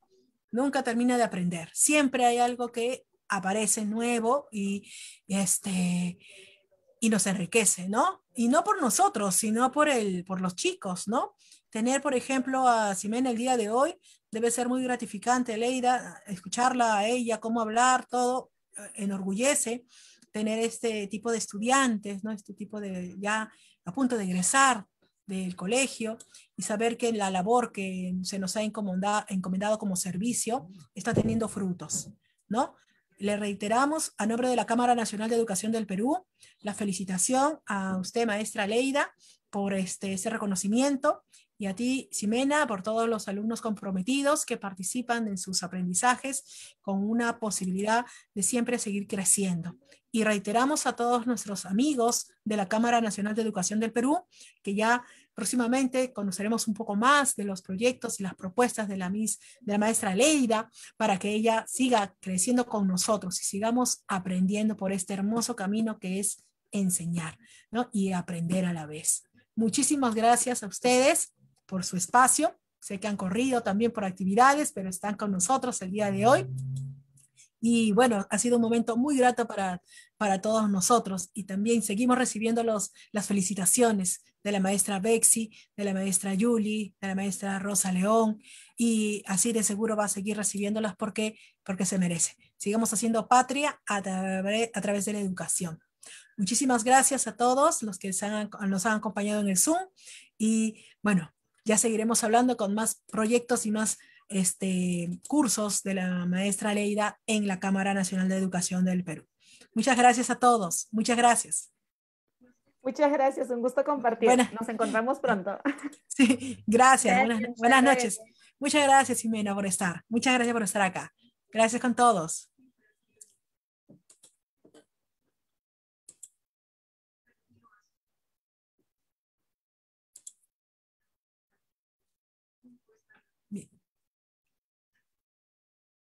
nunca termina de aprender. Siempre hay algo que aparece nuevo y, este, y nos enriquece, ¿no? Y no por nosotros, sino por, el, por los chicos, ¿no? Tener, por ejemplo, a Simena el día de hoy debe ser muy gratificante, Leida, escucharla a ella, cómo hablar, todo, eh, enorgullece tener este tipo de estudiantes, ¿no? Este tipo de ya a punto de egresar del colegio y saber que la labor que se nos ha encomendado, como servicio está teniendo frutos, ¿no? Le reiteramos a nombre de la Cámara Nacional de Educación del Perú la felicitación a usted, maestra Leida, por este, ese reconocimiento y a ti, Ximena, por todos los alumnos comprometidos que participan en sus aprendizajes con una posibilidad de siempre seguir creciendo. Y reiteramos a todos nuestros amigos de la Cámara Nacional de Educación del Perú que ya Próximamente conoceremos un poco más de los proyectos y las propuestas de la, mis, de la maestra Leida para que ella siga creciendo con nosotros y sigamos aprendiendo por este hermoso camino que es enseñar y aprender a la vez. Muchísimas gracias a ustedes por su espacio. Sé que han corrido también por actividades, pero están con nosotros el día de hoy. Y bueno, ha sido un momento muy grato para, para todos nosotros y también seguimos recibiendo los, las felicitaciones de la maestra Bexi, de la maestra Yuli, de la maestra Rosa León, y así de seguro va a seguir recibiéndolas porque, porque se merece. Sigamos haciendo patria a, través de la educación. Muchísimas gracias a todos los que nos han acompañado en el Zoom y bueno, ya seguiremos hablando con más proyectos y más este, cursos de la maestra Leida en la Cámara Nacional de Educación del Perú. Muchas gracias a todos. Muchas gracias. Muchas gracias, un gusto compartir. Nos encontramos pronto. Sí, gracias. buenas, noches. Muchas gracias, Jimena, por estar. Muchas gracias por estar acá. Gracias con todos.